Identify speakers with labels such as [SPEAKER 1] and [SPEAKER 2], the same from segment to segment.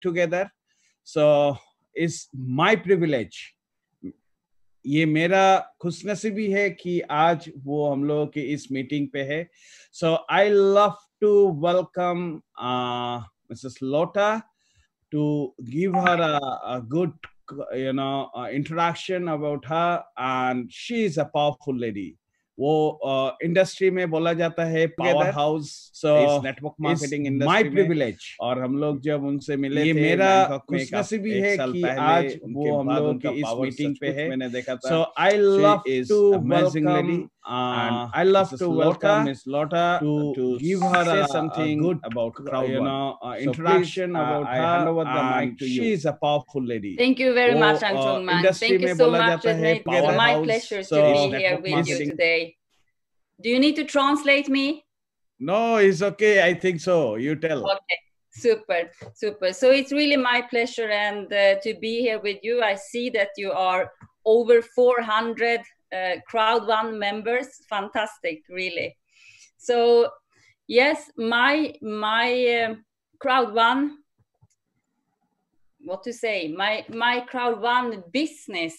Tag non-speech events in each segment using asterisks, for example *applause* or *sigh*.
[SPEAKER 1] together. So it's my privilege. ये मेरा खुशनसीबी है कि आज वो हम लोगों की इस मीटिंग पे है so I love to welcome Mrs Lota to give her a good you know uh, introduction about her and she is a powerful lady वो इंडस्ट्री uh, में बोला जाता है power house network marketing industry my privilege और हम लोग जब उनसे मिले ये थे, मेरा खुशनसीबी है कि आज वो हम लोग की इस मीटिंग पे है मैंने देखा था so I love to amazing lady and I love Mrs. to welcome Miss Lotta to, to give her a, something a good about crowd you know uh, interaction so please, about uh, her. I hand over the mic to you. She is a powerful lady. Thank you very वो, much, Anton uh, Man. Thank you so much. It's my pleasure so to be here with you today.
[SPEAKER 2] Do you need to translate me?
[SPEAKER 1] No, it's okay. I think so. You tell.
[SPEAKER 2] Okay. Super, super. So it's really my pleasure and uh, to be here with you. I see that you are over 400 uh, crowd one members. Fantastic, really. So yes, my my um, crowd one. What to say? My my crowd one business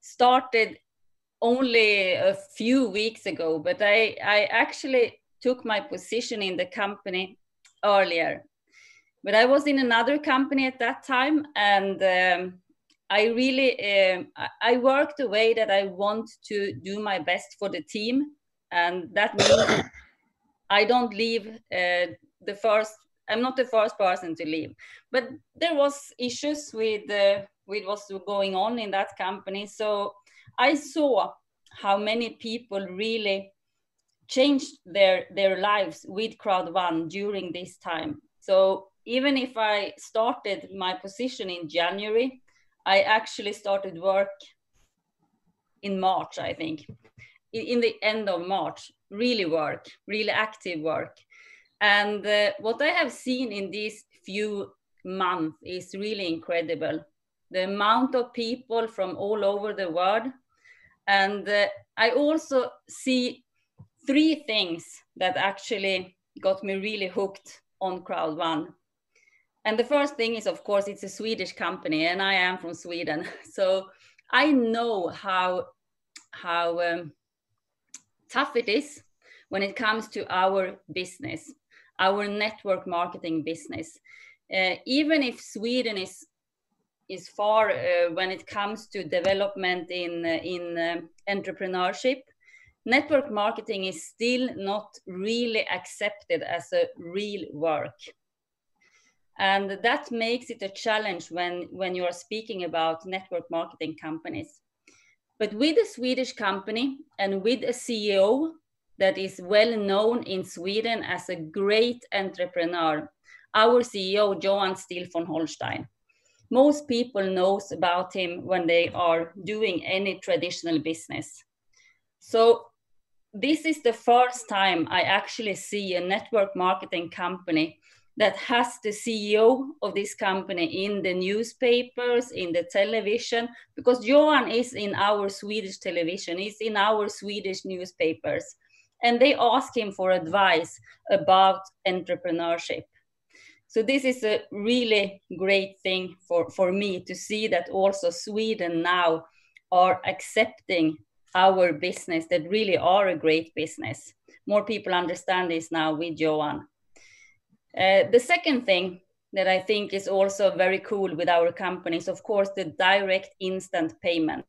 [SPEAKER 2] started only a few weeks ago, but I, I actually took my position in the company earlier. But I was in another company at that time, and um, I really um, I worked the way that I want to do my best for the team, and that means *coughs* I don't leave uh, the first. I'm not the first person to leave, but there was issues with uh, with what's going on in that company, so I saw how many people really changed their, their lives with Crowd1 during this time. So even if I started my position in January, I actually started work in March, I think, in the end of March, really work, really active work. And uh, what I have seen in these few months is really incredible. The amount of people from all over the world and uh, I also see three things that actually got me really hooked on Crowd1. And the first thing is, of course, it's a Swedish company, and I am from Sweden. *laughs* So I know how, how um, tough it is when it comes to our business, our network marketing business. Uh, even if Sweden is is far uh, when it comes to development in, uh, in uh, entrepreneurship. Network marketing is still not really accepted as a real work. And that makes it a challenge when, when you are speaking about network marketing companies. But with a Swedish company and with a CEO that is well known in Sweden as a great entrepreneur, our CEO, Johan Stil von Holstein, most people knows about him when they are doing any traditional business. So this is the first time I actually see a network marketing company that has the CEO of this company in the newspapers, in the television, because Johan is in our Swedish television, he's in our Swedish newspapers. And they ask him for advice about entrepreneurship so this is a really great thing for, for me to see that also Sweden now are accepting our business that really are a great business. More people understand this now with Johan. Uh, the second thing that I think is also very cool with our companies, of course, the direct instant payment.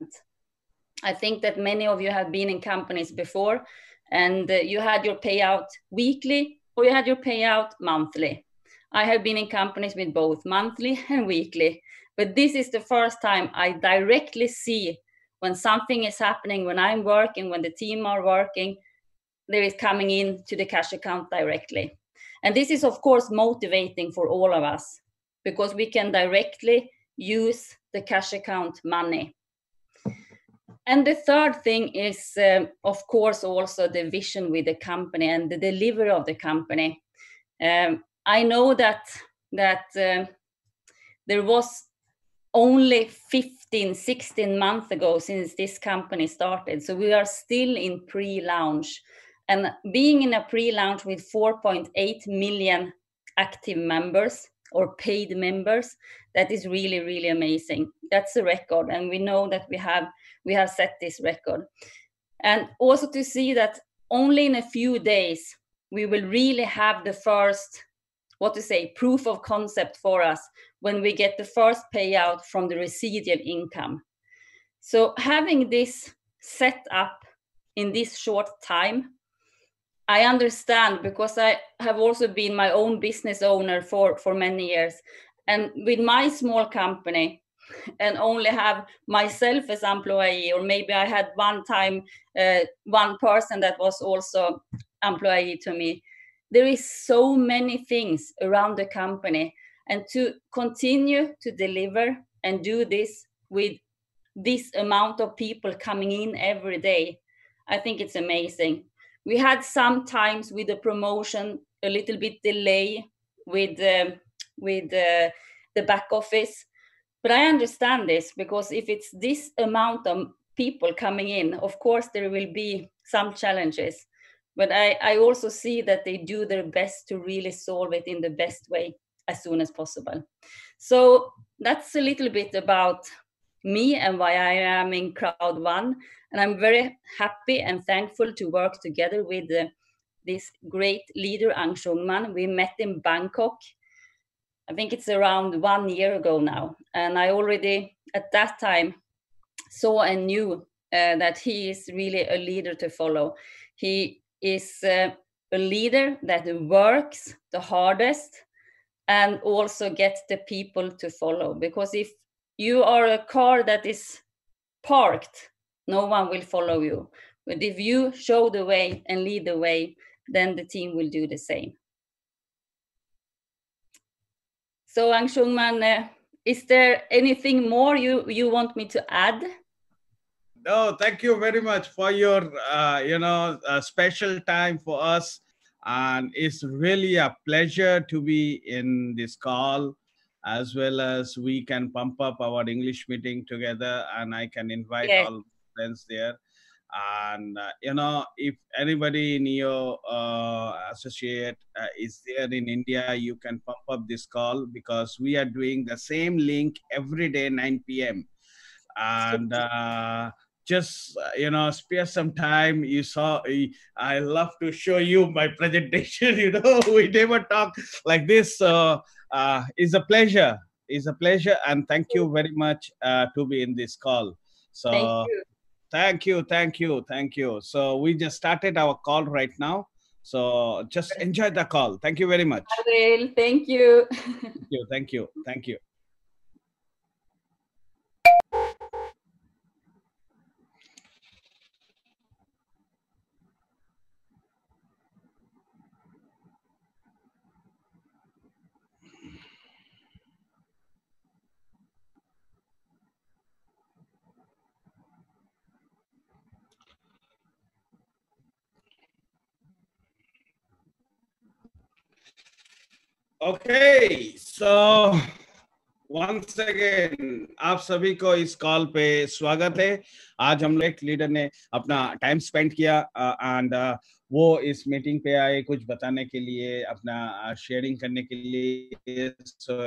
[SPEAKER 2] I think that many of you have been in companies before and uh, you had your payout weekly or you had your payout monthly I have been in companies with both monthly *laughs* and weekly, but this is the first time I directly see when something is happening, when I'm working, when the team are working, there is coming in to the cash account directly. And this is, of course, motivating for all of us because we can directly use the cash account money. And the third thing is, um, of course, also the vision with the company and the delivery of the company. Um, I know that that uh, there was only 15 16 months ago since this company started so we are still in pre-launch and being in a pre-launch with 4.8 million active members or paid members that is really really amazing that's a record and we know that we have we have set this record and also to see that only in a few days we will really have the first what to say, proof of concept for us when we get the first payout from the residual income. So having this set up in this short time, I understand because I have also been my own business owner for, for many years. And with my small company, and only have myself as employee or maybe i had one time uh, one person that was also employee to me there is so many things around the company and to continue to deliver and do this with this amount of people coming in every day i think it's amazing we had sometimes with the promotion a little bit delay with uh, with uh, the back office but i understand this because if it's this amount of people coming in of course there will be some challenges but I, I also see that they do their best to really solve it in the best way as soon as possible. So that's a little bit about me and why I am in Crowd One. And I'm very happy and thankful to work together with uh, this great leader, Ang Shungman. We met in Bangkok. I think it's around one year ago now. And I already at that time saw and knew uh, that he is really a leader to follow. He is uh, a leader that works the hardest and also gets the people to follow because if you are a car that is parked no one will follow you but if you show the way and lead the way then the team will do the same so ang shungman uh, is there anything more you you want me to add
[SPEAKER 1] no, thank you very much for your, uh, you know, uh, special time for us. And it's really a pleasure to be in this call, as well as we can pump up our English meeting together, and I can invite all friends there. And uh, you know, if anybody in your uh, associate uh, is there in India, you can pump up this call because we are doing the same link every day, 9 p.m. And just you know spare some time you saw i love to show you my *laughs* presentation you know *laughs* we never talk like this so uh, it's a pleasure it's a pleasure and thank you very much uh, to be in this call so thank you. thank you thank you thank you so we just started our call right now so just enjoy the call thank you very much
[SPEAKER 2] I *laughs* thank you thank
[SPEAKER 1] you thank you thank you Okay, so once again आप सभी को इस call पे स्वागत है आज हम लोग लीडर ने अपना टाइम स्पेंड किया एंड uh, uh, वो इस मीटिंग पे आए कुछ बताने के लिए अपना शेयरिंग uh, करने के लिए so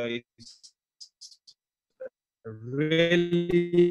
[SPEAKER 1] really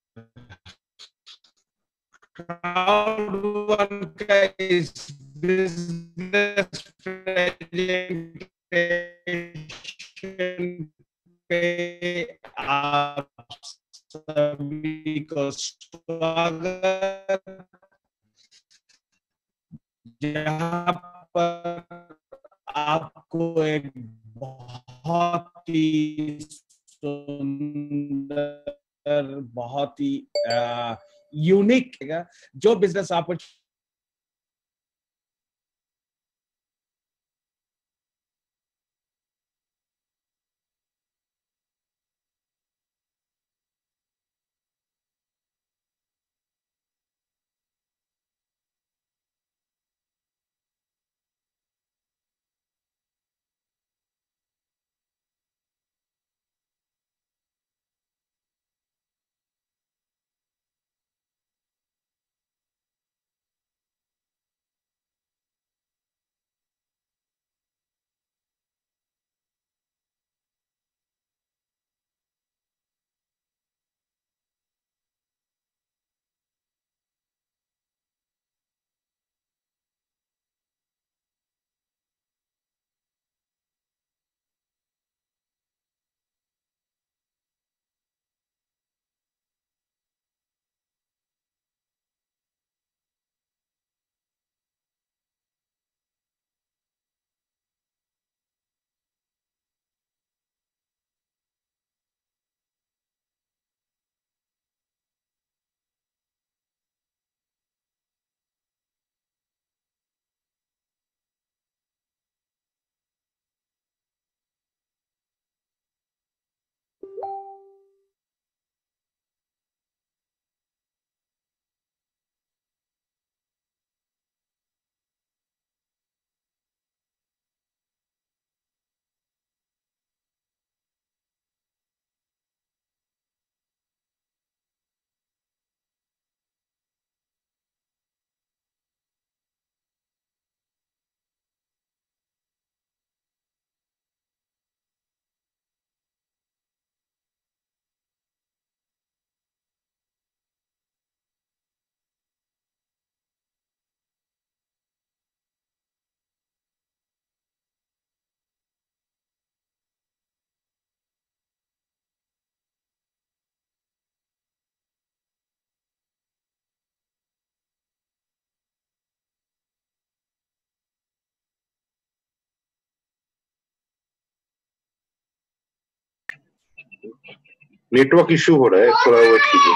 [SPEAKER 1] crowd worker is business presentation पे आप सभी को स्वागत जहाँ पर आपको एक बहुत ही सुंदर बहुत ही आ, यूनिक जो बिजनेस आपको नेटवर्क इशू हो रहा है थोड़ा वेट कीजिए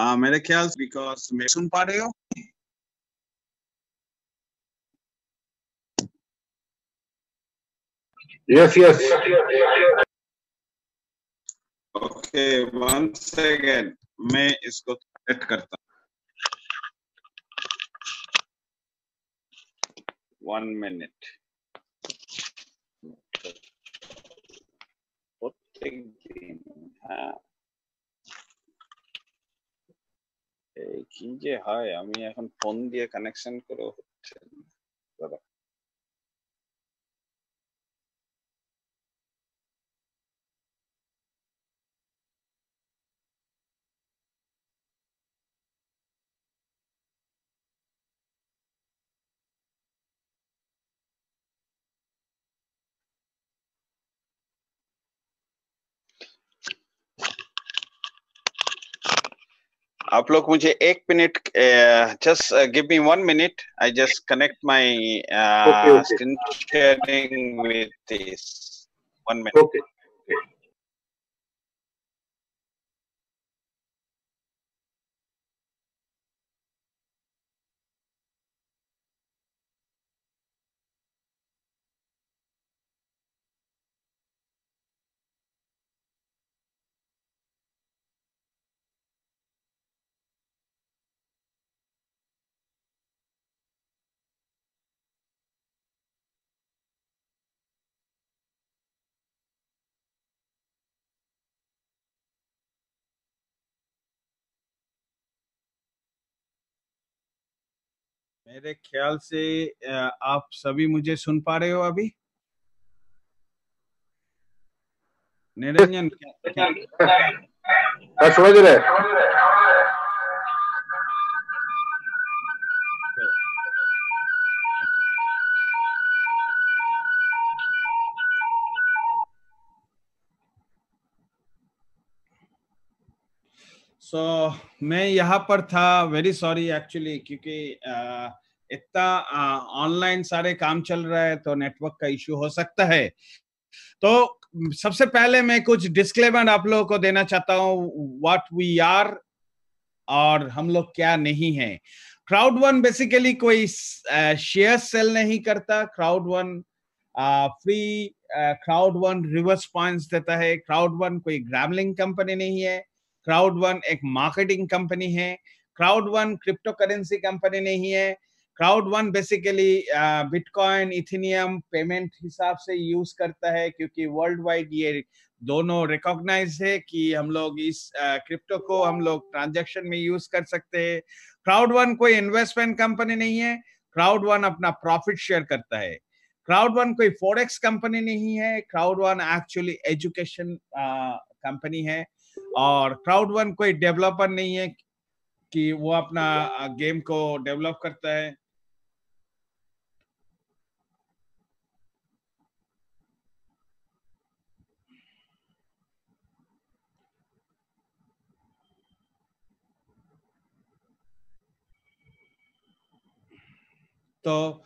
[SPEAKER 1] आ, मेरे ख्याल से बिकॉज मैं सुन पा रहे हो Yes, yes. Okay, one second. मैं इसको सेट करता
[SPEAKER 2] one minute.
[SPEAKER 1] What the game? এই কি যে হয় আমি এখন ফোন দিয়ে কানেকশন করে হচ্ছে দাদা आप लोग मुझे एक minute just give me one minute I just connect my screen sharing with this one minute मेरे ख्याल से आप सभी मुझे सुन पा रहे हो अभी निरंजन हाँ, समझ रहे सो so, मैं यहाँ पर था वेरी सॉरी एक्चुअली क्योंकि इतना ऑनलाइन सारे काम चल रहा है तो नेटवर्क का इश्यू हो सकता है तो सबसे पहले मैं कुछ डिस्क्लेमर आप लोगों को देना चाहता हूँ व्हाट वी आर और हम लोग क्या नहीं है क्राउड वन बेसिकली कोई शेयर सेल नहीं करता crowd one free crowd one reverse points देता है क्राउड वन कोई ग्रामलिंग कंपनी नहीं है क्राउड वन एक मार्केटिंग कंपनी है crowd one crypto currency company नहीं है crowd one basically bitcoin ethereum payment हिसाब से यूज करता है क्योंकि वर्ल्ड वाइड ये दोनों रिकॉग्नाइज है कि हम लोग इस क्रिप्टो uh, को हम लोग ट्रांजेक्शन में यूज कर सकते हैं क्राउड वन कोई इन्वेस्टमेंट कंपनी नहीं है क्राउड वन अपना प्रॉफिट शेयर करता है क्राउड वन कोई फोरेक्स कंपनी नहीं है crowd one actually education company है और क्राउड वन कोई डेवलपर नहीं है कि वो अपना गेम को डेवलप करता है तो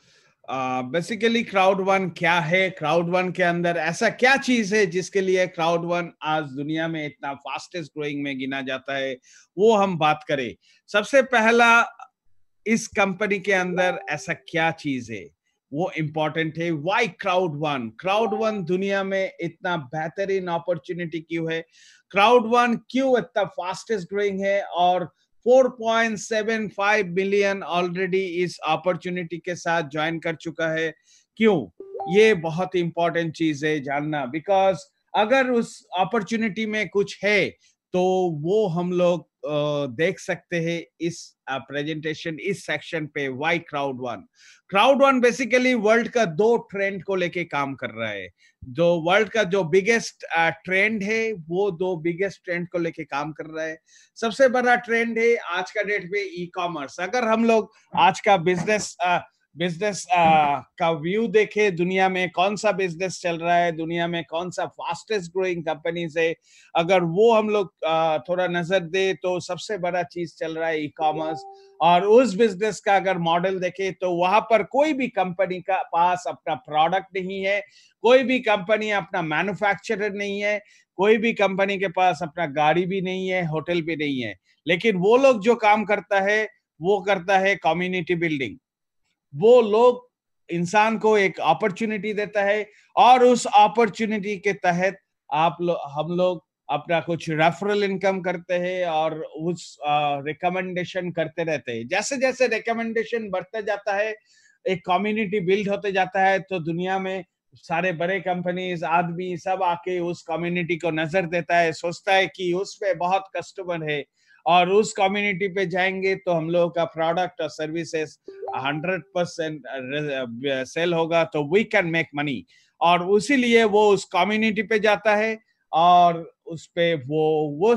[SPEAKER 1] बेसिकली क्राउड वन क्या है क्राउड वन के अंदर ऐसा क्या चीज है जिसके लिए क्राउड वन आज दुनिया में इतना फास्टेस्ट ग्रोइंग में गिना जाता है वो हम बात करें सबसे पहला इस कंपनी के अंदर ऐसा क्या चीज है वो इम्पोर्टेंट है why crowd one crowd one दुनिया में इतना बेहतरीन अपॉर्चुनिटी क्यों है क्राउड वन क्यों इतना फास्टेस्ट ग्रोइंग है और 4.75 मिलियन ऑलरेडी इस अपॉर्चुनिटी के साथ ज्वाइन कर चुका है क्यों ये बहुत इंपॉर्टेंट चीज है जानना बिकॉज अगर उस अपॉर्चुनिटी में कुछ है तो वो हम लोग देख सकते हैं इस प्रेजेंटेशन इस सेक्शन पे why crowd one crowd one basically world का दो ट्रेंड को लेके काम कर रहा है जो वर्ल्ड का जो बिगेस्ट ट्रेंड है वो दो बिगेस्ट ट्रेंड को लेके काम कर रहा है सबसे बड़ा ट्रेंड है आज का डेट में ई कॉमर्स अगर हम लोग आज का बिजनेस बिजनेस uh, का व्यू देखे दुनिया में कौन सा बिजनेस चल रहा है दुनिया में कौन सा फास्टेस्ट ग्रोइंग कंपनीज है अगर वो हम लोग uh, थोड़ा नजर दे तो सबसे बड़ा चीज चल रहा है ई कॉमर्स और उस बिजनेस का अगर मॉडल देखे तो वहां पर कोई भी कंपनी का पास अपना प्रोडक्ट नहीं है कोई भी कंपनी अपना मैन्युफैक्चरर नहीं है कोई भी कंपनी के पास अपना गाड़ी भी नहीं है होटल भी नहीं है लेकिन वो लोग जो काम करता है वो करता है कम्युनिटी बिल्डिंग वो लोग इंसान को एक अपॉर्चुनिटी देता है और उस अपॉर्चुनिटी के तहत आप लोग हम लोग अपना कुछ रेफरल इनकम करते हैं और उस रिकमेंडेशन करते रहते हैं जैसे जैसे रिकमेंडेशन बढ़ता जाता है एक कम्युनिटी बिल्ड होते जाता है तो दुनिया में सारे बड़े कंपनीज आदमी सब आके उस कम्युनिटी को नजर देता है सोचता है कि उस पर बहुत कस्टमर है और उस कम्युनिटी पे जाएंगे तो हम लोगों का प्रोडक्ट और सर्विसेस हंड्रेड परसेंट सेल होगा तो वी कैन मेक मनी और उसी वो उस कम्युनिटी पे जाता है और उस पे वो वो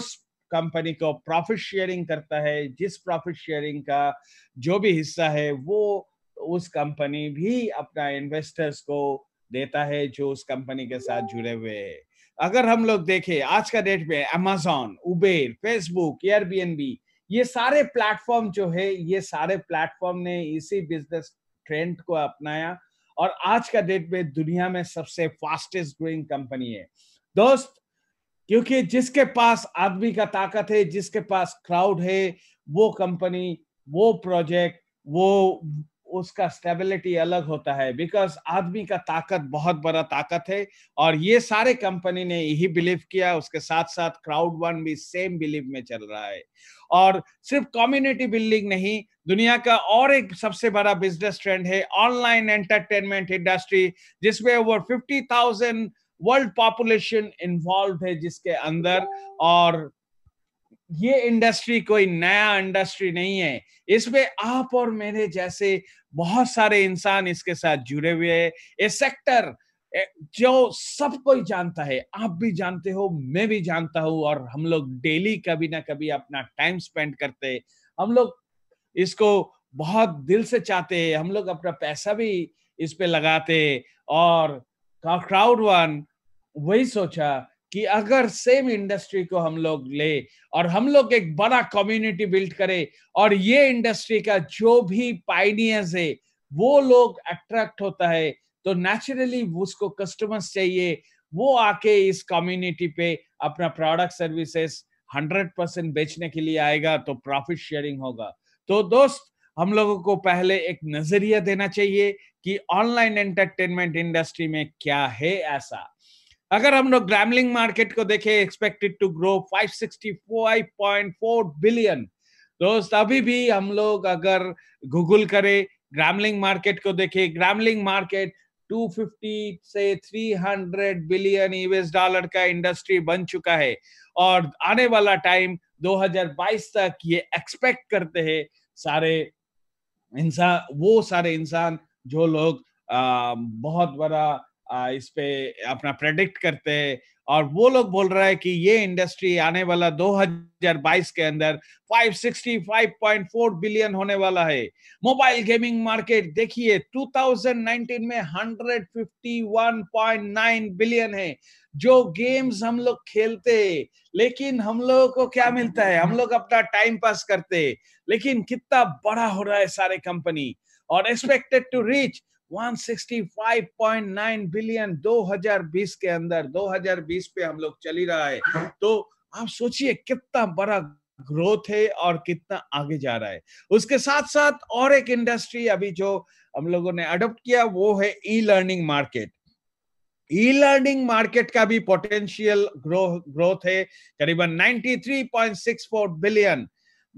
[SPEAKER 1] कंपनी को प्रॉफिट शेयरिंग करता है जिस प्रॉफिट शेयरिंग का जो भी हिस्सा है वो उस कंपनी भी अपना इन्वेस्टर्स को देता है जो उस कंपनी के साथ जुड़े हुए हैं अगर हम लोग देखें आज का डेट में अमेजोन उबेर फेसबुक एयरबीएनबी ये सारे प्लेटफॉर्म जो है ये सारे प्लेटफॉर्म ने इसी बिजनेस ट्रेंड को अपनाया और आज का डेट में दुनिया में सबसे फास्टेस्ट ग्रोइंग कंपनी है दोस्त क्योंकि जिसके पास आदमी का ताकत है जिसके पास क्राउड है वो कंपनी वो प्रोजेक्ट वो उसका स्टेबिलिटी अलग होता है बिकॉज आदमी का ताकत बहुत बड़ा ताकत है और ये सारे कंपनी ने यही बिलीव किया उसके साथ साथ क्राउड वन भी सेम बिलीव में चल रहा है और सिर्फ कम्युनिटी बिल्डिंग नहीं दुनिया का और एक सबसे बड़ा बिजनेस ट्रेंड है ऑनलाइन एंटरटेनमेंट इंडस्ट्री जिसमें over fifty thousand world population involve है जिसके अंदर और ये इंडस्ट्री कोई नया इंडस्ट्री नहीं है इसमें आप और मेरे जैसे बहुत सारे इंसान इसके साथ जुड़े हुए हैं ये सेक्टर जो सब कोई जानता है आप भी जानते हो मैं भी जानता हूं और हम लोग डेली कभी ना कभी अपना टाइम स्पेंड करते हैं हम लोग इसको बहुत दिल से चाहते हैं हम लोग अपना पैसा भी इस पे लगाते और क्राउड वन वही सोचा कि अगर सेम इंडस्ट्री को हम लोग ले और हम लोग एक बड़ा कम्युनिटी बिल्ड करें और ये इंडस्ट्री का जो भी पाइनियर्स है वो लोग अट्रैक्ट होता है तो नेचुरली उसको कस्टमर्स चाहिए वो आके इस कम्युनिटी पे अपना प्रोडक्ट सर्विसेस हंड्रेड परसेंट बेचने के लिए आएगा तो प्रॉफिट शेयरिंग होगा तो दोस्त हम लोगों को पहले एक नजरिया देना चाहिए कि ऑनलाइन एंटरटेनमेंट इंडस्ट्री में क्या है ऐसा अगर हम लोग ग्रामलिंग मार्केट को देखें एक्सपेक्टेड टू ग्रो 565.4 बिलियन दोस्त अभी भी हम लोग अगर गूगल करें ग्रामलिंग मार्केट को देखें ग्रामलिंग मार्केट 250 से 300 बिलियन यूएस डॉलर का इंडस्ट्री बन चुका है और आने वाला टाइम 2022 तक ये एक्सपेक्ट करते हैं सारे इंसान वो सारे इंसान जो लोग आ, बहुत बड़ा इस पे अपना प्रेडिक्ट करते हैं और वो लोग बोल रहा है कि ये इंडस्ट्री आने वाला 2022 के अंदर 565.4 बिलियन होने वाला है मोबाइल गेमिंग मार्केट देखिए 2019 में 151.9 बिलियन है जो गेम्स हम लोग खेलते लेकिन हम लोगों को क्या मिलता है हम लोग अपना टाइम पास करते लेकिन कितना बड़ा हो रहा है सारे कंपनी और एक्सपेक्टेड टू रीच 165.9 बिलियन 2020 के अंदर 2020 पे हम लोग चली रहा है हाँ। तो आप सोचिए कितना बड़ा ग्रोथ है और कितना आगे जा रहा है उसके साथ साथ और एक इंडस्ट्री अभी जो हम लोगों ने अडोप्ट किया वो है e learning market e learning market का भी पोटेंशियल ग्रोथ है करीबन 93.64 बिलियन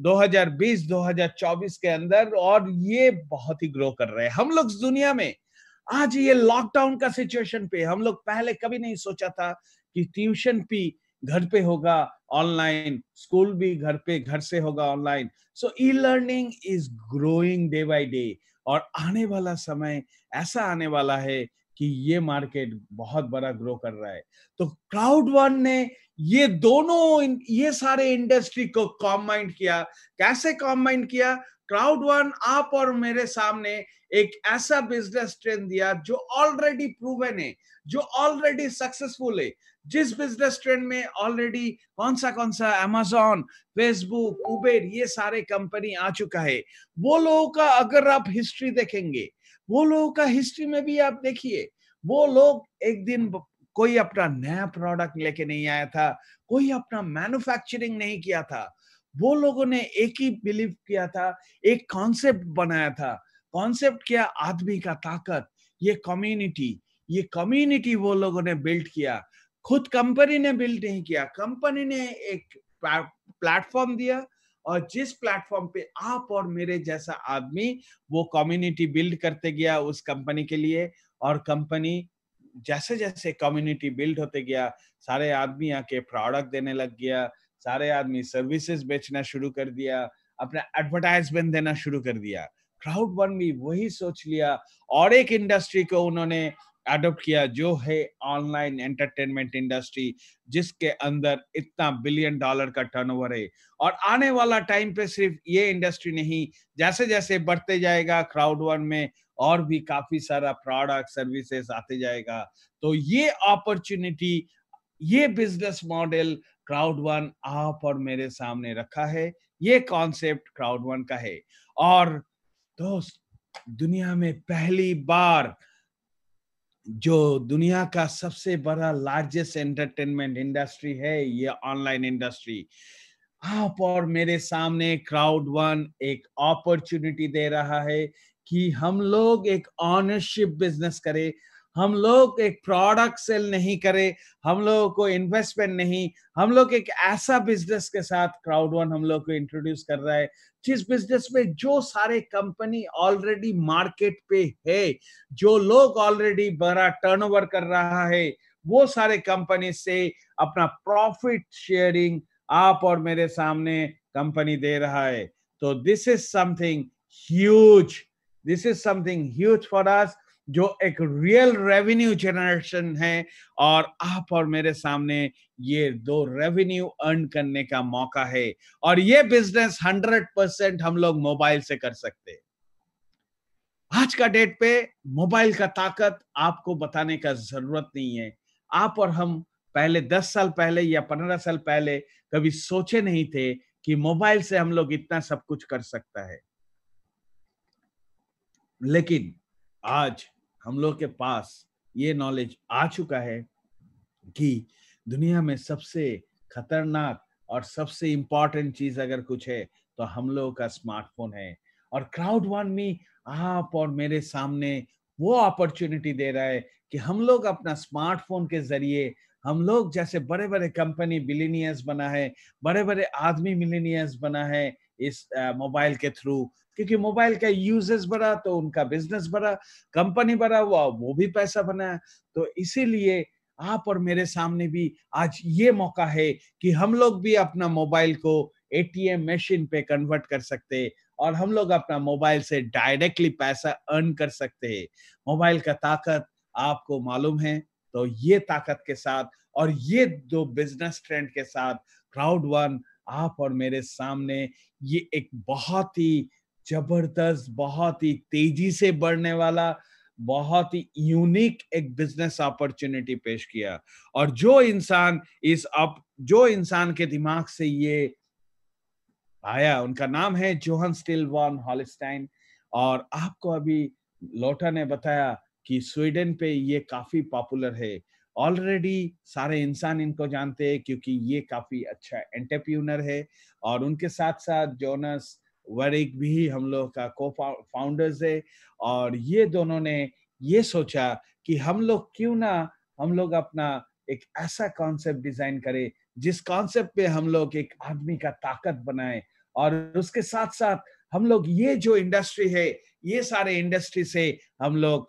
[SPEAKER 1] 2020-2024 के अंदर और ये बहुत ही ग्रो कर रहे हैं हम लोग दुनिया में आज ये लॉकडाउन का सिचुएशन पे हम लोग पहले कभी नहीं सोचा था कि ट्यूशन भी घर पे होगा ऑनलाइन स्कूल भी घर पे घर से होगा online so e learning is growing day by day और आने वाला समय ऐसा आने वाला है कि ये मार्केट बहुत बड़ा ग्रो कर रहा है तो क्राउड वन ने ये दोनों ये सारे इंडस्ट्री को कॉम्बाइंड किया कैसे कॉम्बाइंड किया क्राउड वन आप और मेरे सामने एक ऐसा बिजनेस ट्रेंड दिया जो ऑलरेडी प्रूवन है जो ऑलरेडी सक्सेसफुल है जिस बिजनेस ट्रेंड में ऑलरेडी कौन सा कौन सा अमेजोन फेसबुक उबेर ये सारे कंपनी आ चुका है वो लोगों का अगर आप हिस्ट्री देखेंगे वो लोगों का हिस्ट्री में भी आप देखिए वो लोग एक दिन कोई अपना नया प्रोडक्ट लेके नहीं आया था कोई अपना मैन्युफैक्चरिंग नहीं किया था वो लोगों ने एक ही बिलीव किया था एक कॉन्सेप्ट बनाया था कॉन्सेप्ट क्या आदमी का ताकत ये कम्युनिटी ये कम्युनिटी वो लोगों ने बिल्ड किया खुद कंपनी ने बिल्ड नहीं किया कंपनी ने एक प्लेटफॉर्म दिया और जिस प्लेटफॉर्म पे आप और मेरे जैसा आदमी वो कम्युनिटी बिल्ड करते गया उस कंपनी के लिए और कंपनी जैसे जैसे कम्युनिटी बिल्ड होते गया सारे आदमी आके प्रोडक्ट देने लग गया सारे आदमी सर्विसेज बेचना शुरू कर दिया अपना एडवर्टाइजमेंट देना शुरू कर दिया क्राउड वन भी वही सोच लिया और एक इंडस्ट्री को उन्होंने अडोप्ट किया जो है ऑनलाइन एंटरटेनमेंट इंडस्ट्री जिसके अंदर इतना बिलियन डॉलर का टर्नओवर है और आने वाला टाइम पे सिर्फ ये इंडस्ट्री नहीं जैसे जैसे बढ़ते जाएगा क्राउड वन में और भी काफी सारा प्रोडक्ट सर्विसेज आते जाएगा तो ये अपॉर्चुनिटी ये बिजनेस मॉडल क्राउड वन आप और मेरे सामने रखा है ये कॉन्सेप्ट क्राउड वन का है और दोस्त दुनिया में पहली बार जो दुनिया का सबसे बड़ा लार्जेस्ट एंटरटेनमेंट इंडस्ट्री है ये ऑनलाइन इंडस्ट्री आप और मेरे सामने क्राउड वन एक अपॉर्चुनिटी दे रहा है कि हम लोग एक ऑनरशिप बिजनेस करें हम लोग एक प्रोडक्ट सेल नहीं करें हम लोगों को इन्वेस्टमेंट नहीं हम लोग एक ऐसा बिजनेस के साथ क्राउड वन हम लोग को इंट्रोड्यूस कर रहा है जिस बिजनेस में जो सारे कंपनी ऑलरेडी मार्केट पे है जो लोग ऑलरेडी बड़ा टर्नओवर कर रहा है वो सारे कंपनी से अपना प्रॉफिट शेयरिंग आप और मेरे सामने कंपनी दे रहा है तो this is something huge this is something huge for us जो एक रियल रेवेन्यू जनरेशन है और आप और मेरे सामने ये दो रेवेन्यू अर्न करने का मौका है और ये बिजनेस हंड्रेड परसेंट हम लोग मोबाइल से कर सकते हैं आज का डेट पे मोबाइल का ताकत आपको बताने का जरूरत नहीं है आप और हम पहले दस साल पहले या पंद्रह साल पहले कभी सोचे नहीं थे कि मोबाइल से हम लोग इतना सब कुछ कर सकता है लेकिन आज हम लोग के पास ये नॉलेज आ चुका है कि दुनिया में सबसे खतरनाक और सबसे इंपॉर्टेंट चीज अगर कुछ है तो हम लोग का स्मार्टफोन है और क्राउड वन मी आप और मेरे सामने वो अपॉर्चुनिटी दे रहा है कि हम लोग अपना स्मार्टफोन के जरिए हम लोग जैसे बड़े बड़े कंपनी बिलीनियर्स बना है बड़े बड़े आदमी मिलीनियर्स बना है इस मोबाइल के थ्रू क्योंकि मोबाइल का यूजेस बढ़ा तो उनका बिजनेस बढ़ा कंपनी बढ़ा हुआ वो भी पैसा बनाया तो इसीलिए आप और मेरे सामने भी आज ये मौका है कि हम लोग भी अपना मोबाइल को एटीएम मशीन पे कन्वर्ट कर सकते और हम लोग अपना मोबाइल से डायरेक्टली पैसा अर्न कर सकते हैं मोबाइल का ताकत आपको मालूम है तो ये ताकत के साथ और ये दो बिजनेस ट्रेंड के साथ क्राउड वन आप और मेरे सामने ये एक बहुत ही जबरदस्त बहुत ही तेजी से बढ़ने वाला बहुत ही यूनिक एक बिजनेस अपॉर्चुनिटी पेश किया और जो इंसान इस अप जो इंसान के दिमाग से ये आया उनका नाम है जोहन स्टिल वॉन हॉलिस्टाइन और आपको अभी लोटा ने बताया कि स्वीडन पे ये काफी पॉपुलर है ऑलरेडी सारे इंसान इनको जानते हैं क्योंकि ये काफी अच्छा एंटरप्यूनर है और उनके साथ साथ जोनस वरिक भी हम लोग का को फाउंडर्स है और ये दोनों ने ये सोचा कि हम लोग क्यों ना हम लोग अपना एक ऐसा कॉन्सेप्ट डिजाइन करें जिस कॉन्सेप्ट पे हम लोग एक आदमी का ताकत बनाए और उसके साथ साथ हम लोग ये जो इंडस्ट्री है ये सारे इंडस्ट्री से हम लोग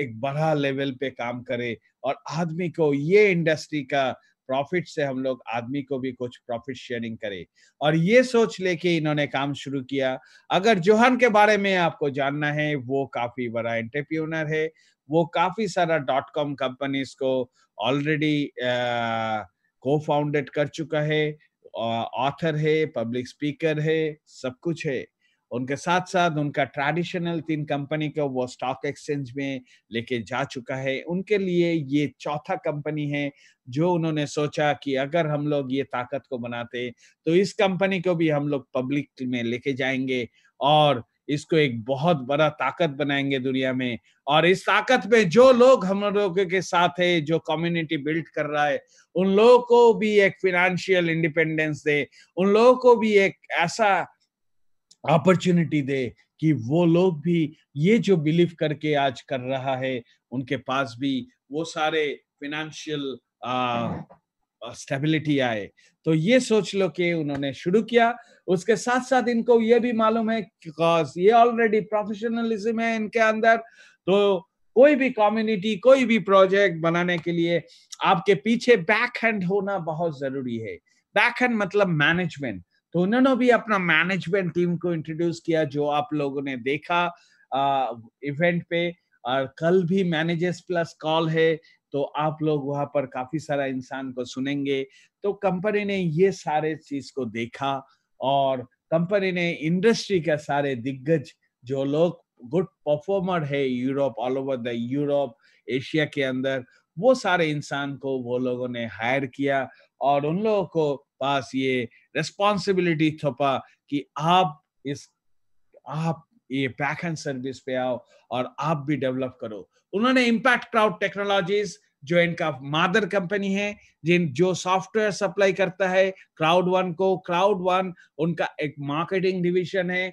[SPEAKER 1] एक बड़ा लेवल पे काम करें और आदमी को ये इंडस्ट्री का प्रॉफिट से हम लोग आदमी को भी कुछ प्रॉफिट शेयरिंग करें और ये सोच लेके इन्होंने काम शुरू किया अगर जोहान के बारे में आपको जानना है वो काफी बड़ा एंटरप्रेन्योर है वो काफी सारा डॉट कॉम कंपनीज को ऑलरेडी को फाउंडेड कर चुका है ऑथर है पब्लिक स्पीकर है सब कुछ है उनके साथ साथ उनका ट्रेडिशनल तीन कंपनी को वो स्टॉक एक्सचेंज में लेके जा चुका है उनके लिए ये चौथा कंपनी है जो उन्होंने सोचा कि अगर हम लोग ये ताकत को बनाते तो इस कंपनी को भी हम लोग पब्लिक में लेके जाएंगे और इसको एक बहुत बड़ा ताकत बनाएंगे दुनिया में और इस ताकत में जो लोग हम लोगों के साथ है जो कम्युनिटी बिल्ड कर रहा है उन लोगों को भी एक फिनेंशियल इंडिपेंडेंस दे उन लोगों को भी एक ऐसा अपॉर्चुनिटी दे कि वो लोग भी ये जो बिलीव करके आज कर रहा है उनके पास भी वो सारे फिनेंशियल स्टेबिलिटी आए तो ये सोच लो कि उन्होंने शुरू किया उसके साथ साथ इनको ये भी मालूम है बिकॉज ये ऑलरेडी प्रोफेशनलिज्म है इनके अंदर तो कोई भी कम्युनिटी कोई भी प्रोजेक्ट बनाने के लिए आपके पीछे बैक हैंड होना बहुत जरूरी है बैक हैंड मतलब मैनेजमेंट तो उन्होंने भी अपना मैनेजमेंट टीम को इंट्रोड्यूस किया जो आप लोगों ने देखा आ, इवेंट पे और कल भी मैनेजर्स प्लस कॉल है तो आप लोग वहां पर काफी सारा इंसान को सुनेंगे तो कंपनी ने ये सारे चीज को देखा और कंपनी ने इंडस्ट्री के सारे दिग्गज जो लोग गुड परफॉर्मर है Europe all over the Europe Asia के अंदर वो सारे इंसान को वो लोगों ने हायर किया और उन लोगों को पास ये रेस्पॉन्सिबिलिटी थोपा कि आप इस आप ये बैक एंड सर्विस पे आओ और आप भी डेवलप करो उन्होंने इम्पैक्ट क्राउड टेक्नोलॉजीज जो इनका मादर कंपनी है जिन जो सॉफ्टवेयर सप्लाई करता है क्राउड वन को क्राउड वन उनका एक मार्केटिंग डिविजन है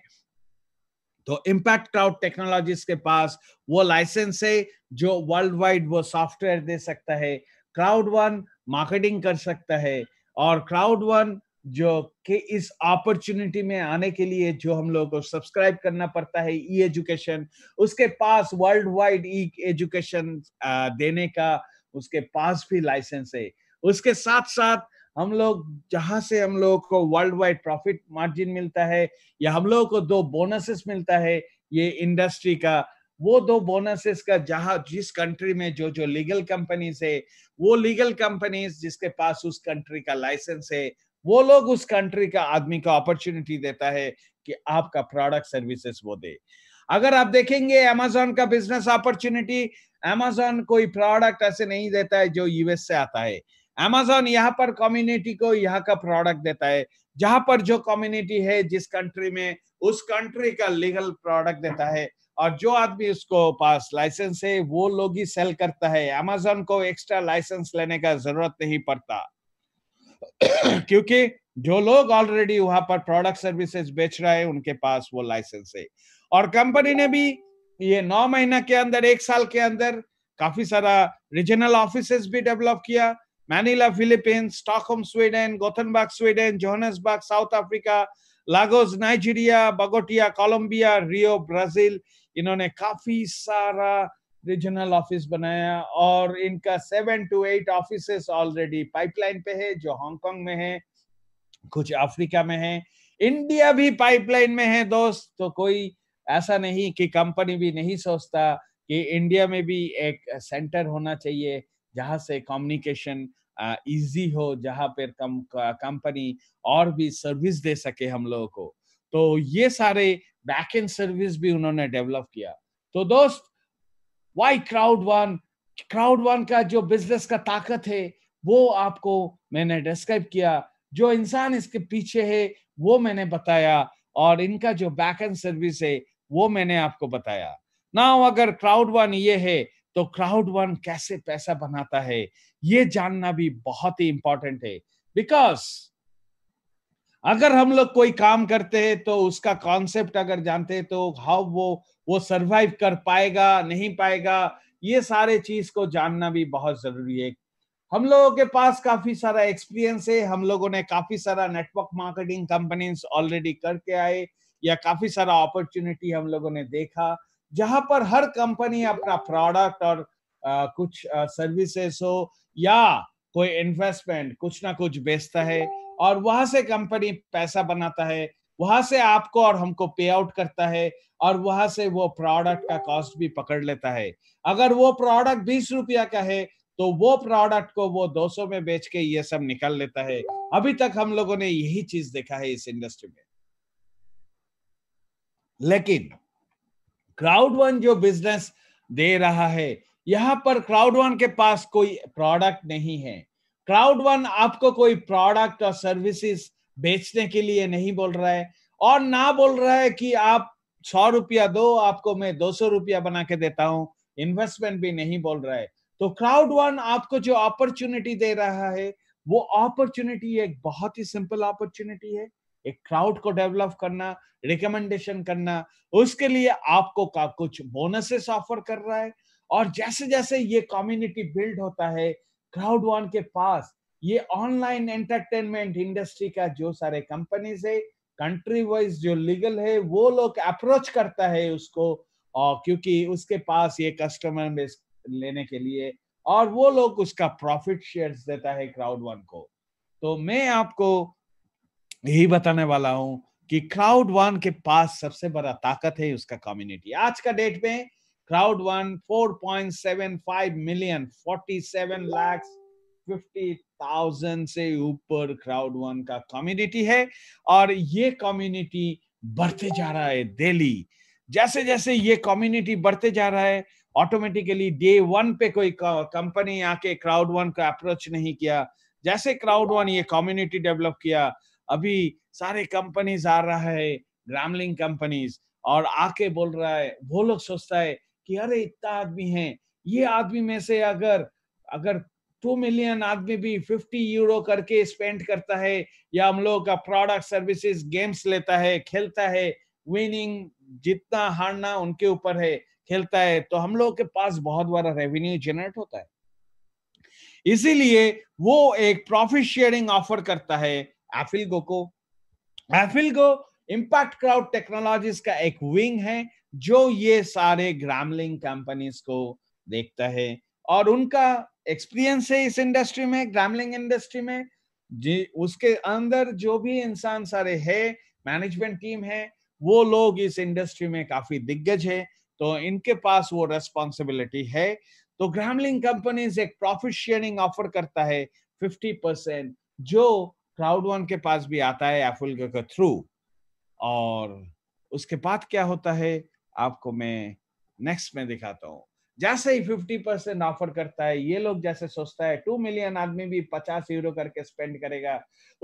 [SPEAKER 1] तो इम्पैक्ट क्राउड टेक्नोलॉजीज के पास वो लाइसेंस है जो वर्ल्ड वाइड वो सॉफ्टवेयर दे सकता है क्राउड वन मार्केटिंग कर सकता है और क्राउड वन जो कि इस अपॉर्चुनिटी में आने के लिए जो हम लोगों को सब्सक्राइब करना पड़ता है ई एजुकेशन उसके पास वर्ल्ड वाइड ई एजुकेशन देने का उसके पास भी लाइसेंस है उसके साथ साथ हम लोग जहां से हम लोग को वर्ल्ड वाइड प्रॉफिट मार्जिन मिलता है या हम लोगों को दो बोनसेस मिलता है ये इंडस्ट्री का वो दो बोनसेस का जहां जिस कंट्री में जो जो लीगल कंपनीज है वो लीगल कंपनीज जिसके पास उस कंट्री का लाइसेंस है वो लोग उस कंट्री का आदमी को अपॉर्चुनिटी देता है कि आपका प्रोडक्ट सर्विसेज वो दे अगर आप देखेंगे अमेजोन का बिजनेस अपॉर्चुनिटी अमेजोन कोई प्रोडक्ट ऐसे नहीं देता है जो यूएस से आता है अमेजोन यहाँ पर कम्युनिटी को यहाँ का प्रोडक्ट देता है जहां पर जो कम्युनिटी है जिस कंट्री में उस कंट्री का लीगल प्रोडक्ट देता है और जो आदमी उसको पास लाइसेंस है वो लोग ही सेल करता है अमेजोन को एक्स्ट्रा लाइसेंस लेने का जरूरत नहीं पड़ता *coughs* क्योंकि जो लोग ऑलरेडी वहां पर प्रोडक्ट सर्विसेज बेच रहे हैं उनके पास वो लाइसेंस है और कंपनी ने भी ये नौ महीना के अंदर एक साल के अंदर काफी सारा रीजनल ऑफिस भी डेवलप किया Manila Philippines Stockholm Sweden Gothenburg Sweden Johannesburg South Africa Lagos Nigeria Bogota Colombia Rio Brazil इन्होंने काफी सारा रीजनल ऑफिस बनाया और इनका seven to eight office already pipeline पे है जो हांगकांग में है कुछ अफ्रीका में है इंडिया भी पाइपलाइन में है दोस्त तो कोई ऐसा नहीं कि कंपनी भी नहीं सोचता कि इंडिया में भी एक सेंटर होना चाहिए जहां से कम्युनिकेशन इजी हो जहां पर कम कंपनी और भी सर्विस दे सके हम लोगों को तो ये सारे बैक एंड सर्विस भी उन्होंने डेवलप किया तो दोस्त why crowd one crowd One का जो बिजनेस का ताकत है वो आपको मैंने डिस्क्राइब किया जो इंसान इसके पीछे है वो मैंने बताया और इनका जो बैक एंड सर्विस है वो मैंने आपको बताया ना अगर क्राउड वन ये है तो क्राउड वन कैसे पैसा बनाता है ये जानना भी बहुत ही इंपॉर्टेंट है बिकॉज अगर हम लोग कोई काम करते हैं तो उसका कॉन्सेप्ट अगर जानते हैं तो हाउ वो वो सरवाइव कर पाएगा नहीं पाएगा ये सारे चीज को जानना भी बहुत जरूरी है हम लोगों के पास काफी सारा एक्सपीरियंस है हम लोगों ने काफी सारा नेटवर्क मार्केटिंग कंपनी ऑलरेडी करके आए या काफी सारा अपॉर्चुनिटी हम लोगों ने देखा जहां पर हर कंपनी अपना प्रोडक्ट और आ, कुछ सर्विसेस हो या कोई इन्वेस्टमेंट कुछ ना कुछ बेचता है और वहां से कंपनी पैसा बनाता है वहां से आपको और हमको पे आउट करता है और वहां से वो प्रोडक्ट का कॉस्ट भी पकड़ लेता है अगर वो प्रोडक्ट बीस रुपया का है तो वो प्रोडक्ट को वो दो सौ में बेच के ये सब निकाल लेता है अभी तक हम लोगों ने यही चीज देखा है इस इंडस्ट्री में लेकिन क्राउड वन जो बिजनेस दे रहा है यहाँ पर क्राउड वन के पास कोई प्रोडक्ट नहीं है क्राउड वन आपको कोई प्रोडक्ट और सर्विसेज बेचने के लिए नहीं बोल रहा है और ना बोल रहा है कि आप सौ रुपया दो आपको मैं दो सौ रुपया बना के देता हूँ इन्वेस्टमेंट भी नहीं बोल रहा है तो क्राउड वन आपको जो अपॉर्चुनिटी दे रहा है वो अपॉर्चुनिटी एक बहुत ही सिंपल अपॉर्चुनिटी है एक क्राउड को डेवलप करना रिकमेंडेशन करना उसके लिए आपको का कुछ बोनसेस ऑफर कर रहा है और जैसे जैसे ये कम्युनिटी बिल्ड होता है क्राउड वन के पास ये ऑनलाइन एंटरटेनमेंट इंडस्ट्री का जो सारे कंपनीज है कंट्री वाइज जो लीगल है वो लोग अप्रोच करता है उसको और क्योंकि उसके पास ये कस्टमर बेस लेने के लिए और वो लोग उसका प्रॉफिट शेयर देता है क्राउड वन को तो मैं आपको यही बताने वाला हूं कि क्राउड वन के पास सबसे बड़ा ताकत है उसका कम्युनिटी आज का डेट में crowd won 4.75 मिलियन 47 लाख 50,000 से ऊपर क्राउड वन का कम्युनिटी है और ये कम्युनिटी बढ़ते जा रहा है डेली जैसे जैसे ये कम्युनिटी बढ़ते जा रहा है ऑटोमेटिकली डे वन पे कोई कंपनी आके क्राउड वन का अप्रोच नहीं किया जैसे क्राउड वन ये कम्युनिटी डेवलप किया अभी सारे कंपनीज आ रहा है ग्रामलिंग कंपनीज और आके बोल रहा है वो लोग सोचता है कि अरे इतना आदमी है ये आदमी में से अगर अगर टू मिलियन आदमी भी फिफ्टी यूरो करके स्पेंड करता है या हम लोगों का प्रोडक्ट सर्विसेज गेम्स लेता है खेलता है विनिंग जितना हारना उनके ऊपर है खेलता है तो हम लोग के पास बहुत बड़ा रेवेन्यू जनरेट होता है इसीलिए वो एक प्रॉफिट शेयरिंग ऑफर करता है एफिलगो को एफिलगो इम्पैक्ट क्राउड टेक्नोलॉजीज का एक विंग है जो ये सारे ग्रामलिंग कंपनीज को देखता है और उनका एक्सपीरियंस है इस इंडस्ट्री में ग्रामलिंग इंडस्ट्री में जी उसके अंदर जो भी इंसान सारे है मैनेजमेंट टीम है वो लोग इस इंडस्ट्री में काफी दिग्गज है तो इनके पास वो रेस्पॉन्सिबिलिटी है तो ग्रामलिंग कंपनीज एक प्रॉफिट शेयरिंग ऑफर करता है 50 परसेंट जो क्राउड वन के पास भी आता है एफुल के थ्रू और उसके बाद क्या होता है आपको मैं नेक्स्ट में दिखाता हूँ जैसे ही फिफ्टी परसेंट ऑफर करता है ये लोग जैसे सोचता है टू मिलियन आदमी भी पचास यूरो करके स्पेंड करेगा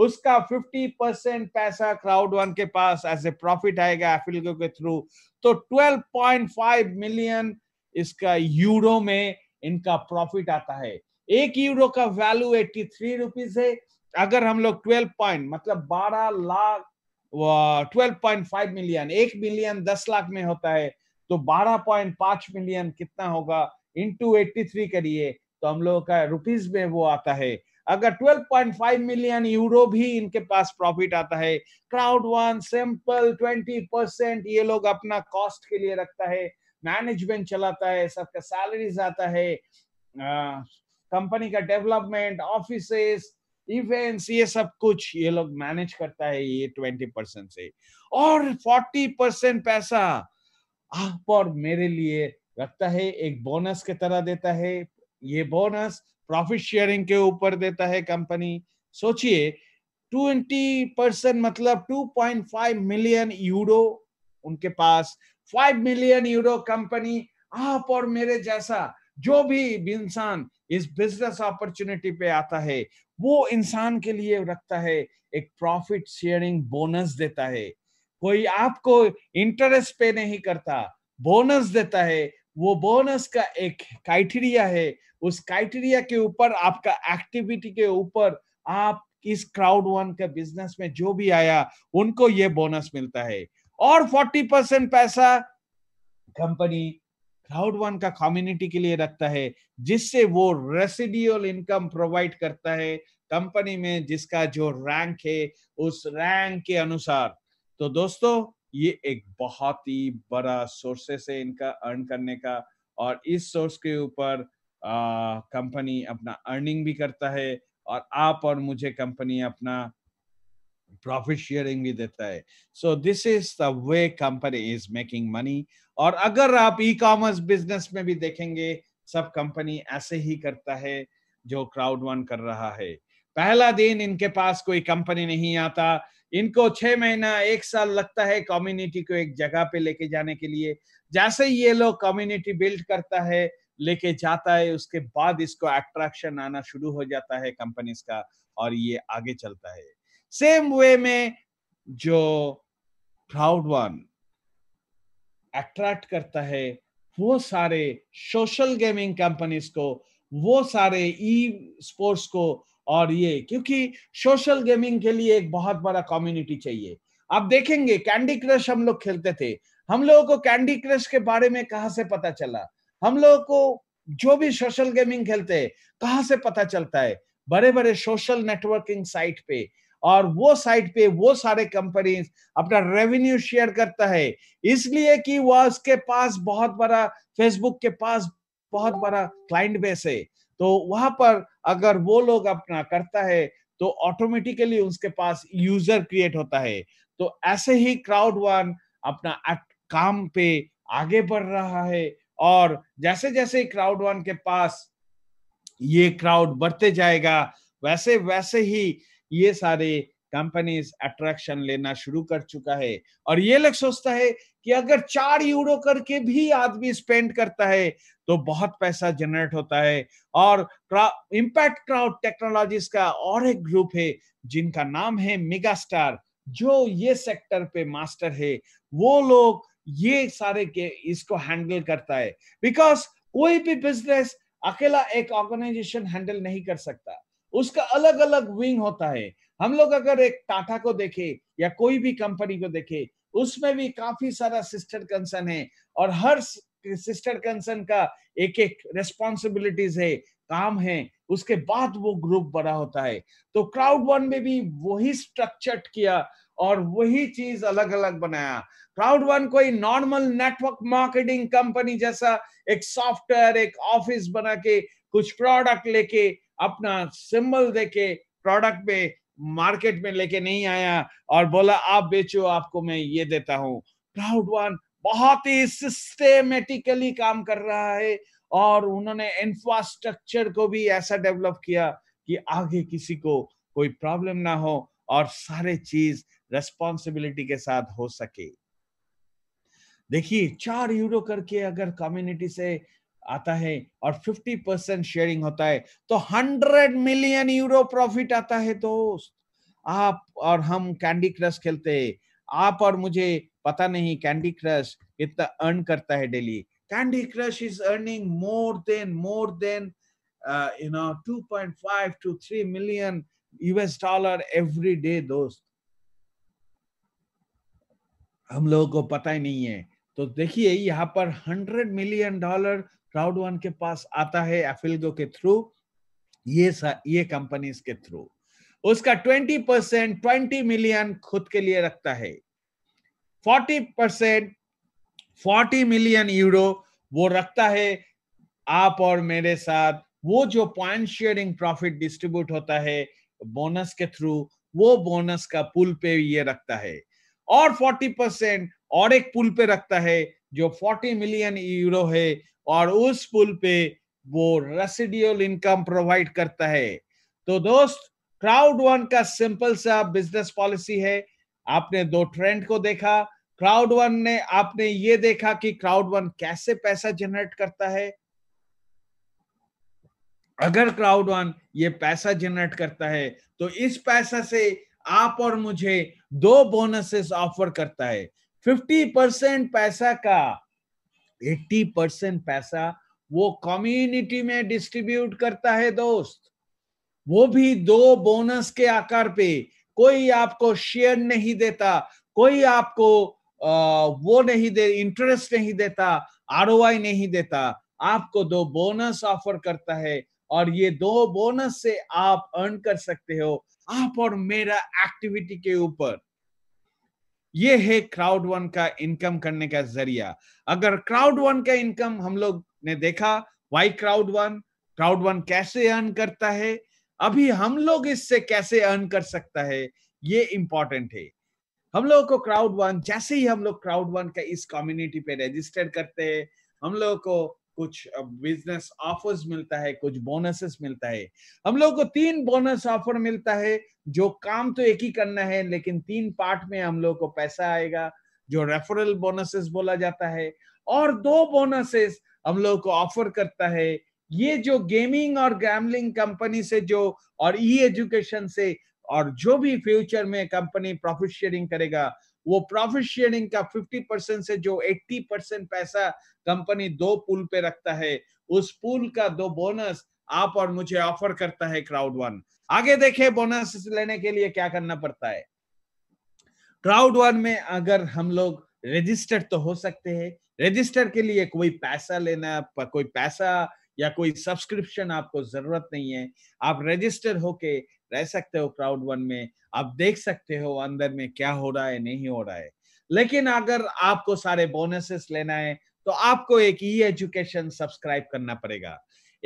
[SPEAKER 1] उसका फिफ्टी परसेंट पैसा क्राउड वन के पास एज ए प्रॉफिट आएगा एफिलो के थ्रू तो ट्वेल्व पॉइंट फाइव मिलियन इसका यूरो में इनका प्रॉफिट आता है एक यूरो का वैल्यू एट्टी थ्री रुपीज है अगर हम लोग ट्वेल्व पॉइंट मतलब बारह lakh twelve point five million एक मिलियन दस लाख में होता है तो बारह पॉइंट पांच मिलियन कितना होगा इंटू एट्टी करिए तो हम लोगों का रुपीज में वो आता है अगर 12.5 मिलियन यूरो भी इनके पास प्रॉफिट आता है क्राउड वन सिंपल 20 परसेंट ये लोग अपना कॉस्ट के लिए रखता है मैनेजमेंट चलाता है सबका सैलरीज आता है कंपनी का डेवलपमेंट ऑफिसेस इवेंट्स ये सब कुछ ये लोग मैनेज करता है ये ट्वेंटी परसेंट से और फोर्टी परसेंट पैसा आप और मेरे लिए रखता है एक बोनस के तरह देता है ये बोनस प्रॉफिट शेयरिंग के ऊपर देता है कंपनी सोचिए ट्वेंटी परसेंट मतलब two point five million euro उनके पास फाइव मिलियन यूरो कंपनी आप और मेरे जैसा जो भी इंसान इस बिजनेस अपॉर्चुनिटी पे आता है वो इंसान के लिए रखता है एक प्रॉफिट शेयरिंग बोनस देता है कोई आपको इंटरेस्ट पे नहीं करता बोनस देता है वो बोनस का एक क्राइटेरिया है उस क्राइटेरिया के ऊपर आपका एक्टिविटी के ऊपर आप इस क्राउड वन के बिजनेस में जो भी आया उनको ये बोनस मिलता है और 40 परसेंट पैसा कंपनी थर्ड वन का कम्युनिटी के लिए रखता है जिससे वो रेसिडियल इनकम प्रोवाइड करता है कंपनी में जिसका जो रैंक है उस रैंक के अनुसार तो दोस्तों ये एक बहुत ही बड़ा सोर्सेस है इनका अर्न करने का और इस सोर्स के ऊपर कंपनी अपना अर्निंग भी करता है और आप और मुझे कंपनी अपना प्रॉफिट शेयरिंग भी देता है so this is the way company is making money और अगर आप ई कॉमर्स बिजनेस में भी देखेंगे सब कंपनी ऐसे ही करता है जो क्राउड वन कर रहा है पहला दिन इनके पास कोई कंपनी नहीं आता इनको छह महीना एक साल लगता है कम्युनिटी को एक जगह पे लेके जाने के लिए जैसे ही ये लोग कम्युनिटी बिल्ड करता है लेके जाता है उसके बाद इसको अट्रैक्शन आना शुरू हो जाता है कंपनीज का और ये आगे चलता है सेम वे में जो क्राउड वन अट्रैक्ट करता है वो सारे सोशल गेमिंग कंपनीज को वो सारे ई स्पोर्ट्स को और ये क्योंकि सोशल गेमिंग के लिए एक बहुत बड़ा कम्युनिटी चाहिए आप देखेंगे कैंडी क्रश हम लोग खेलते थे हम लोगों को कैंडी क्रश के बारे में कहा से पता चला हम लोगों को जो भी सोशल गेमिंग खेलते हैं कहाँ से पता चलता है बड़े बड़े सोशल नेटवर्किंग साइट पे और वो साइट पे वो सारे कंपनीज अपना रेवेन्यू शेयर करता है इसलिए कि वह उसके पास बहुत बड़ा फेसबुक के पास बहुत बड़ा क्लाइंट बेस है तो वहां पर अगर वो लोग अपना करता है तो ऑटोमेटिकली उसके पास यूजर क्रिएट होता है तो ऐसे ही क्राउड वन अपना काम पे आगे बढ़ रहा है और जैसे जैसे क्राउड वन के पास ये क्राउड बढ़ते जाएगा वैसे वैसे ही ये सारे कंपनीज अट्रैक्शन लेना शुरू कर चुका है और ये लोग सोचता है कि अगर चार यूरो करके भी आदमी स्पेंड करता है तो बहुत पैसा जनरेट होता है और इम्पैक्ट क्राउड टेक्नोलॉजीज का और एक ग्रुप है जिनका नाम है मेगा स्टार जो ये सेक्टर पे मास्टर है वो लोग ये सारे के इसको हैंडल करता है बिकॉज कोई भी बिजनेस अकेला एक ऑर्गेनाइजेशन हैंडल नहीं कर सकता उसका अलग अलग विंग होता है हम लोग अगर एक टाटा को देखे या कोई भी कंपनी को देखे उसमें भी काफी सारा सिस्टर कंसर्न है और हर सिस्टर कंसर्न का एक एक रेस्पॉन्सिबिलिटीज है काम है उसके बाद वो ग्रुप बड़ा होता है तो क्राउड वन में भी वही स्ट्रक्चर किया और वही चीज अलग अलग बनाया क्राउड वन कोई नॉर्मल नेटवर्क मार्केटिंग कंपनी जैसा एक सॉफ्टवेयर एक ऑफिस बना के कुछ प्रोडक्ट लेके अपना सिंबल देके प्रोडक्ट पे मार्केट में लेके नहीं आया और बोला आप बेचो आपको मैं ये देता हूँ प्राउड वन बहुत ही सिस्टेमेटिकली काम कर रहा है और उन्होंने इंफ्रास्ट्रक्चर को भी ऐसा डेवलप किया कि आगे किसी को कोई प्रॉब्लम ना हो और सारे चीज रेस्पॉन्सिबिलिटी के साथ हो सके देखिए चार यूरो करके अगर कम्युनिटी से आता है और 50 परसेंट शेयरिंग होता है तो 100 मिलियन यूरो प्रॉफिट आता है दोस्त आप और हम कैंडी क्रश खेलते आप और मुझे पता नहीं कैंडी क्रश कितना अर्न करता है daily Candy Crush is earning more than more than you know 2.5 to 3 million US dollar every day दोस्त हम लोगों को पता ही नहीं है तो देखिए यहाँ पर hundred million dollar Crowd one के पास आता है एफिलगो के थ्रू ये ये कंपनीज के थ्रू उसका ट्वेंटी परसेंट ट्वेंटी मिलियन खुद के लिए रखता है forty percent forty million euro वो रखता है आप और मेरे साथ वो जो पॉइंट शेयरिंग प्रॉफिट डिस्ट्रीब्यूट होता है बोनस के थ्रू वो बोनस का पुल पे ये रखता है और 40 परसेंट और एक पुल पे रखता है जो 40 मिलियन यूरो है और उस पुल पे वो रेसिडियल इनकम प्रोवाइड करता है तो दोस्त क्राउड वन का सिंपल सा बिजनेस पॉलिसी है आपने दो ट्रेंड को देखा क्राउड वन ने आपने ये देखा कि क्राउड वन कैसे पैसा जनरेट करता है अगर क्राउड वन ये पैसा जनरेट करता है तो इस पैसा से आप और मुझे दो बोनसेस ऑफर करता है 50 परसेंट पैसा का एट्टी परसेंट पैसा वो कम्युनिटी में डिस्ट्रीब्यूट करता है दोस्त वो भी दो बोनस के आकार पे कोई आपको शेयर नहीं देता कोई आपको आ, वो नहीं दे इंटरेस्ट नहीं देता आर नहीं देता आपको दो बोनस ऑफर करता है और ये दो बोनस से आप अर्न कर सकते हो आप और मेरा एक्टिविटी के ऊपर ये है क्राउड वन का इनकम करने का जरिया अगर क्राउड वन का इनकम हम लोग ने देखा why crowd one crowd One कैसे अर्न करता है अभी हम लोग इससे कैसे अर्न कर सकता है ये इंपॉर्टेंट है हम लोगों को क्राउड वन जैसे ही हम लोग क्राउड वन का इस कम्युनिटी पे रजिस्टर करते हैं हम लोगों को कुछ बिजनेस ऑफर्स मिलता है कुछ बोनसेस मिलता है हम लोग को तीन बोनस ऑफर मिलता है जो काम तो एक ही करना है लेकिन तीन पार्ट में हम लोग को पैसा आएगा जो रेफरल बोनसेस बोला जाता है और दो बोनसेस हम लोग को ऑफर करता है ये जो गेमिंग और गैमलिंग कंपनी से जो और ई एजुकेशन से और जो भी फ्यूचर में कंपनी प्रॉफिट शेयरिंग करेगा वो प्रॉफिट शेयरिंग का 50 परसेंट से जो 80 परसेंट पैसा कंपनी दो पुल पे रखता है उस पुल का दो बोनस आप और मुझे ऑफर करता है क्राउड वन आगे देखे बोनस लेने के लिए क्या करना पड़ता है क्राउड वन में अगर हम लोग रजिस्टर तो हो सकते हैं रजिस्टर के लिए कोई पैसा लेना कोई पैसा या कोई सब्सक्रिप्शन आपको जरूरत नहीं है आप रजिस्टर होके रह सकते हो क्राउड वन में आप देख सकते हो अंदर में क्या हो रहा है नहीं हो रहा है लेकिन अगर आपको सारे बोनसेस लेना है तो आपको एक ई एजुकेशन सब्सक्राइब करना पड़ेगा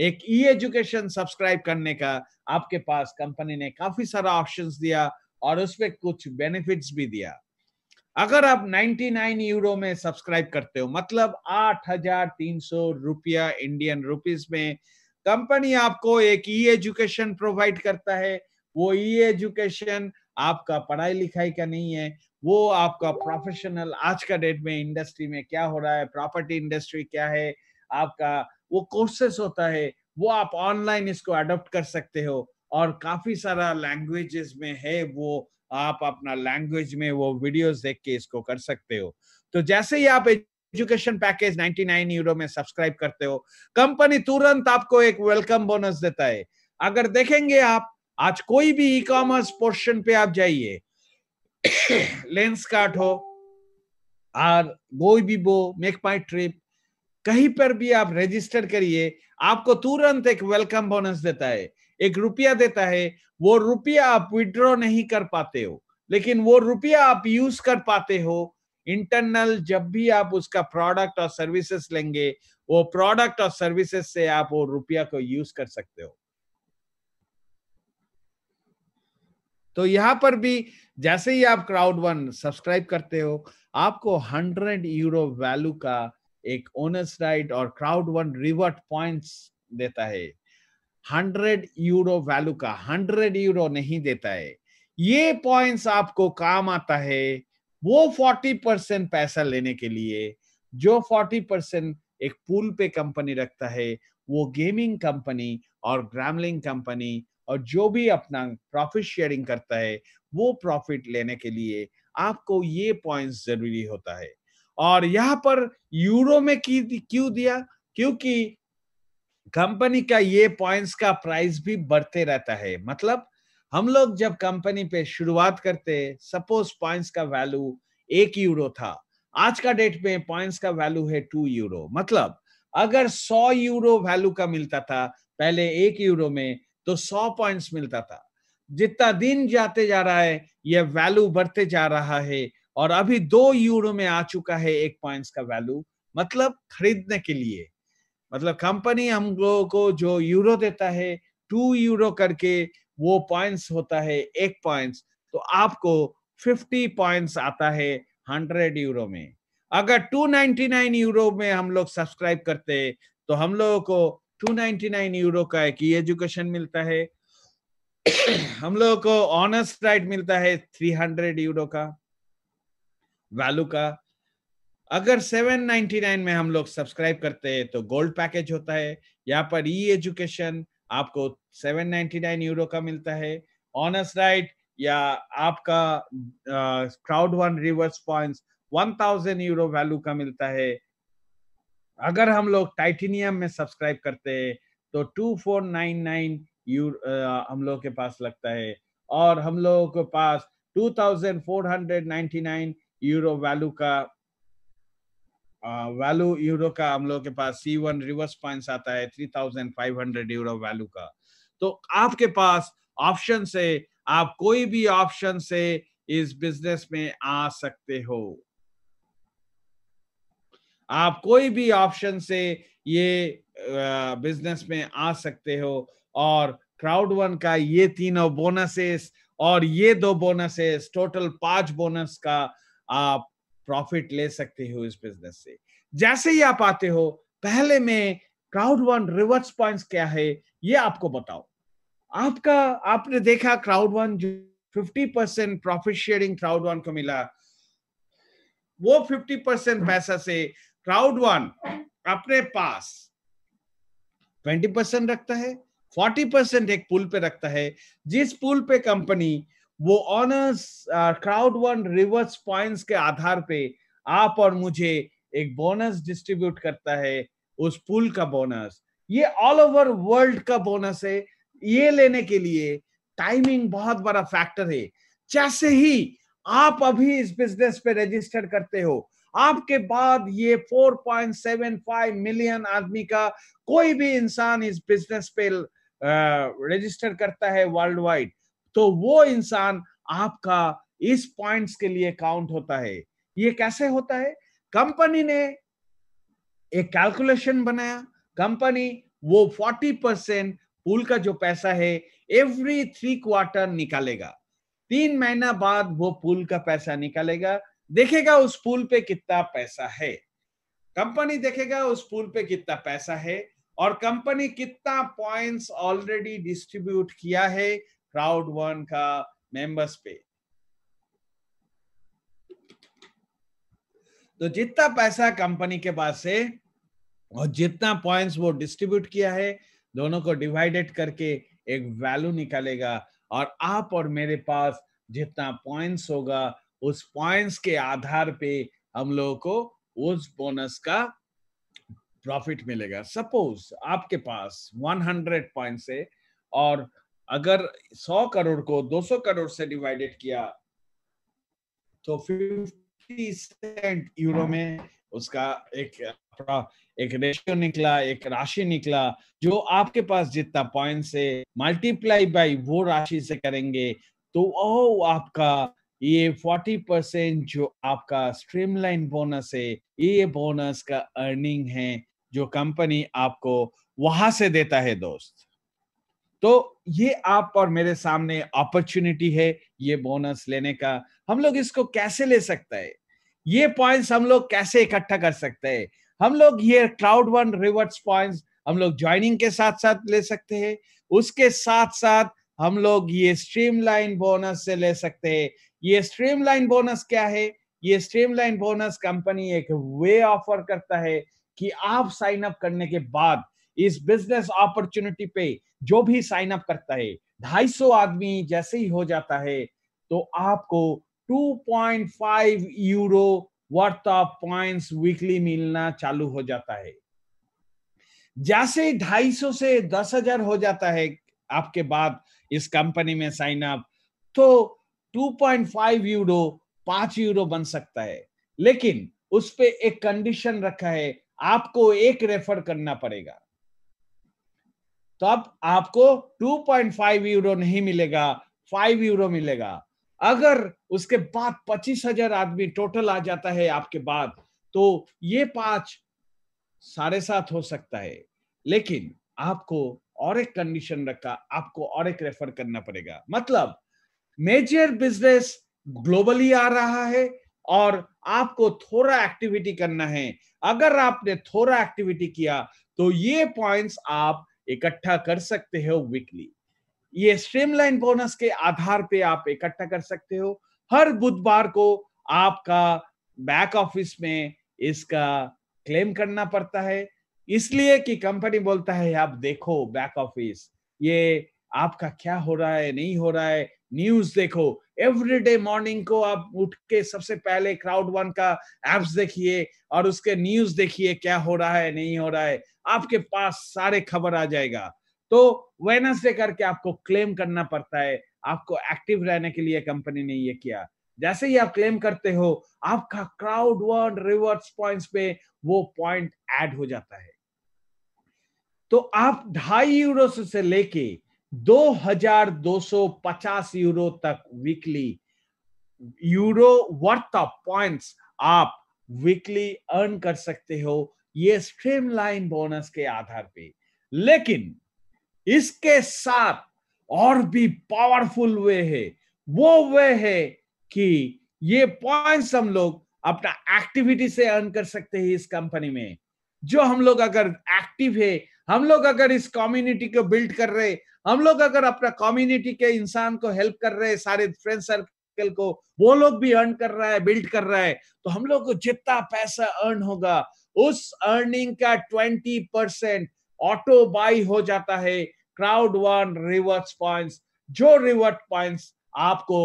[SPEAKER 1] एक ई एजुकेशन सब्सक्राइब करने का आपके पास कंपनी ने काफी सारा ऑप्शन दिया और उसमें कुछ बेनिफिट्स भी दिया अगर आप 99 यूरो में सब्सक्राइब करते हो मतलब 8,300 रुपया इंडियन रुपीस में कंपनी आपको एक ई एजुकेशन प्रोवाइड करता है वो ई e एजुकेशन आपका पढ़ाई लिखाई का नहीं है वो आपका प्रोफेशनल आज का डेट में इंडस्ट्री में क्या हो रहा है प्रॉपर्टी इंडस्ट्री क्या है आपका वो कोर्सेस होता है वो आप ऑनलाइन इसको अडोप्ट कर सकते हो और काफी सारा लैंग्वेजेस में है वो आप अपना लैंग्वेज में वो वीडियोस देख के इसको कर सकते हो तो जैसे ही आप एजुकेशन पैकेज 99 यूरो में सब्सक्राइब करते हो कंपनी तुरंत आपको एक वेलकम बोनस देता है अगर देखेंगे आप आज कोई भी ई कॉमर्स पोर्शन पे आप जाइए लेंस काट हो और गोई भी बो मेक माई ट्रिप कहीं पर भी आप रजिस्टर करिए आपको तुरंत एक वेलकम बोनस देता है एक रुपया देता है वो रुपया आप विड्रॉ नहीं कर पाते हो लेकिन वो रुपया आप यूज कर पाते हो इंटरनल जब भी आप उसका प्रोडक्ट और सर्विसेज लेंगे वो प्रोडक्ट और सर्विसेज से आप वो रुपया को यूज कर सकते हो तो यहाँ पर भी जैसे ही आप क्राउड वन सब्सक्राइब करते हो आपको हंड्रेड यूरो वैल्यू का एक ओनर्स राइट और क्राउड वन रिवर्ट पॉइंट्स देता है हंड्रेड यूरो वैल्यू का हंड्रेड यूरो नहीं देता है ये पॉइंट्स आपको काम आता है वो फोर्टी परसेंट पैसा लेने के लिए जो फोर्टी परसेंट एक पूल पे कंपनी रखता है वो गेमिंग कंपनी और ग्रामलिंग कंपनी और जो भी अपना प्रॉफिट शेयरिंग करता है वो प्रॉफिट लेने के लिए आपको ये पॉइंट्स जरूरी होता है और यहाँ पर यूरो में की क्यों दिया क्योंकि कंपनी का ये पॉइंट्स का प्राइस भी बढ़ते रहता है मतलब हम लोग जब कंपनी पे शुरुआत करते सपोज पॉइंट्स का वैल्यू एक यूरो था आज का डेट में पॉइंट्स का वैल्यू है टू यूरो मतलब अगर सौ यूरो वैल्यू का मिलता था पहले एक यूरो में तो सौ पॉइंट्स मिलता था जितना दिन जाते जा रहा है यह वैल्यू बढ़ते जा रहा है और अभी दो यूरो में आ चुका है एक पॉइंट्स का वैल्यू मतलब खरीदने के लिए मतलब कंपनी हम लोगों को जो यूरो देता है टू यूरो करके वो पॉइंट्स होता है एक पॉइंट्स तो आपको फिफ्टी पॉइंट्स आता है हंड्रेड यूरो में अगर टू नाइनटी नाइन यूरो में हम लोग सब्सक्राइब करते तो हम लोगों को 299 यूरो का एक ई एजुकेशन मिलता है हम लोगों को ऑनर्स राइट मिलता है 300 यूरो का वैल्यू का अगर 799 में हम लोग सब्सक्राइब करते हैं तो गोल्ड पैकेज होता है यहाँ पर ई एजुकेशन आपको 799 यूरो का मिलता है ऑनर्स राइट या आपका Crowd one reverse points 1000 euro value का मिलता है अगर हम लोग टाइटेनियम में सब्सक्राइब करते हैं तो टू फोर नाइन नाइन यू हम लोग के पास लगता है और हम लोगों के पास 2499 यूरो वैल्यू का वैल्यू यूरो का हम लोग के पास सी वन रिवर्स पॉइंट आता है 3500 यूरो वैल्यू का तो आपके पास ऑप्शन से आप कोई भी ऑप्शन से इस बिजनेस में आ सकते हो आप कोई भी ऑप्शन से ये बिजनेस में आ सकते हो और क्राउड वन का ये तीनों बोनसेस और ये दो बोनसेस टोटल पांच बोनस का आप प्रॉफिट ले सकते हो इस बिजनेस से जैसे ही आप आते हो पहले में क्राउड वन रिवर्स पॉइंट्स क्या है ये आपको बताओ आपका आपने देखा क्राउड वन जो fifty percent profit sharing Crowd One को मिला वो फिफ्टी परसेंट पैसा से क्राउड वन अपने पास ट्वेंटी परसेंट रखता है फोर्टी परसेंट एक पुल पे रखता है जिस पुल पे कंपनी वो owners Crowd one reverse points के आधार पे आप और मुझे एक बोनस डिस्ट्रीब्यूट करता है उस पुल का बोनस ये ऑल ओवर वर्ल्ड का बोनस है ये लेने के लिए टाइमिंग बहुत बड़ा फैक्टर है जैसे ही आप अभी इस बिजनेस पे रजिस्टर करते हो आपके बाद ये 4.75 मिलियन आदमी का कोई भी इंसान इस बिजनेस पे रजिस्टर करता है वर्ल्ड वाइड तो वो इंसान आपका इस पॉइंट्स के लिए काउंट होता है ये कैसे होता है कंपनी ने एक कैलकुलेशन बनाया कंपनी वो 40 परसेंट पूल का जो पैसा है एवरी थ्री क्वार्टर निकालेगा तीन महीना बाद वो पूल का पैसा निकालेगा देखेगा उस पूल पे कितना पैसा है कंपनी देखेगा उस पूल पे कितना पैसा है और कंपनी कितना पॉइंट्स ऑलरेडी डिस्ट्रीब्यूट किया है क्राउड वन का मेंबर्स पे तो जितना पैसा कंपनी के पास है और जितना पॉइंट्स वो डिस्ट्रीब्यूट किया है दोनों को डिवाइडेड करके एक वैल्यू निकालेगा और आप और मेरे पास जितना पॉइंट्स होगा उस पॉइंट्स के आधार पे हम लोगों को उस बोनस का प्रॉफिट मिलेगा सपोज आपके पास 100 पॉइंट है और अगर 100 करोड़ को 200 करोड़ से डिवाइडेड किया तो 50 सेंट यूरो में उसका एक एक रेशियो निकला एक राशि निकला जो आपके पास जितना पॉइंट से मल्टीप्लाई बाय वो राशि से करेंगे तो ओ आपका ये 40 परसेंट जो आपका स्ट्रीमलाइन बोनस है ये बोनस का अर्निंग है जो कंपनी आपको वहां से देता है दोस्त तो ये आप और मेरे सामने अपॉर्चुनिटी है ये बोनस लेने का हम लोग इसको कैसे ले सकता है ये पॉइंट्स हम लोग कैसे इकट्ठा कर सकते हैं हम लोग ये क्लाउड वन रिवर्ट्स पॉइंट्स हम लोग ज्वाइनिंग के साथ साथ ले सकते हैं उसके साथ साथ हम लोग ये स्ट्रीमलाइन बोनस से ले सकते हैं ये स्ट्रीम लाइन बोनस क्या है ये स्ट्रीम लाइन बोनस कंपनी एक वे ऑफर करता है कि आप साइन अप करने के बाद इस बिजनेस अपॉर्चुनिटी पे जो भी साइन अप करता है ढाई सौ आदमी जैसे ही हो जाता है तो आपको 2.5 euro worth of points weekly मिलना चालू हो जाता है जैसे ढाई सौ से दस हजार हो जाता है आपके बाद इस कंपनी में साइन अप तो 2.5 यूरो पांच यूरो बन सकता है लेकिन उस पर एक कंडीशन रखा है आपको एक रेफर करना पड़ेगा तो अब आपको 2.5 यूरो नहीं मिलेगा 5 यूरो मिलेगा अगर उसके बाद पच्चीस हजार आदमी टोटल आ जाता है आपके बाद तो ये पांच साढ़े सात हो सकता है लेकिन आपको और एक कंडीशन रखा आपको और एक रेफर करना पड़ेगा मतलब मेजर बिजनेस ग्लोबली आ रहा है और आपको थोड़ा एक्टिविटी करना है अगर आपने थोड़ा एक्टिविटी किया तो ये पॉइंट्स आप इकट्ठा कर सकते हो वीकली ये स्ट्रीमलाइन बोनस के आधार पे आप इकट्ठा कर सकते हो हर बुधवार को आपका बैक ऑफिस में इसका क्लेम करना पड़ता है इसलिए कि कंपनी बोलता है आप देखो बैक ऑफिस ये आपका क्या हो रहा है नहीं हो रहा है न्यूज देखो एवरीडे मॉर्निंग को आप उठ के सबसे पहले क्राउड वन का एप्स देखिए और उसके न्यूज देखिए क्या हो रहा है नहीं हो रहा है आपके पास सारे खबर आ जाएगा तो वेनसडे करके आपको क्लेम करना पड़ता है आपको एक्टिव रहने के लिए कंपनी ने ये किया जैसे ही आप क्लेम करते हो आपका क्राउड वन रिवर्स पॉइंट्स पे वो पॉइंट ऐड हो जाता है तो आप ढाई यूरो से लेके 2250 यूरो तक weekly euro worth of points आप वीकली अर्न कर सकते हो ये स्ट्रीमलाइन बोनस के आधार पे लेकिन इसके साथ और भी पावरफुल वे है वो वे है कि ये पॉइंट्स हम लोग अपना एक्टिविटी से अर्न कर सकते हैं इस कंपनी में जो हम लोग अगर एक्टिव है हम लोग अगर इस कम्युनिटी को बिल्ड कर रहे हम लोग अगर अपना कम्युनिटी के इंसान को हेल्प कर रहे सारे फ्रेंड सर्कल को वो लोग भी अर्न कर रहा है बिल्ड कर रहा है तो हम लोग को जितना पैसा अर्न होगा उस अर्निंग का ट्वेंटी परसेंट ऑटो बाई हो जाता है क्राउड वन रिवर्ट पॉइंट्स जो रिवर्ट पॉइंट्स आपको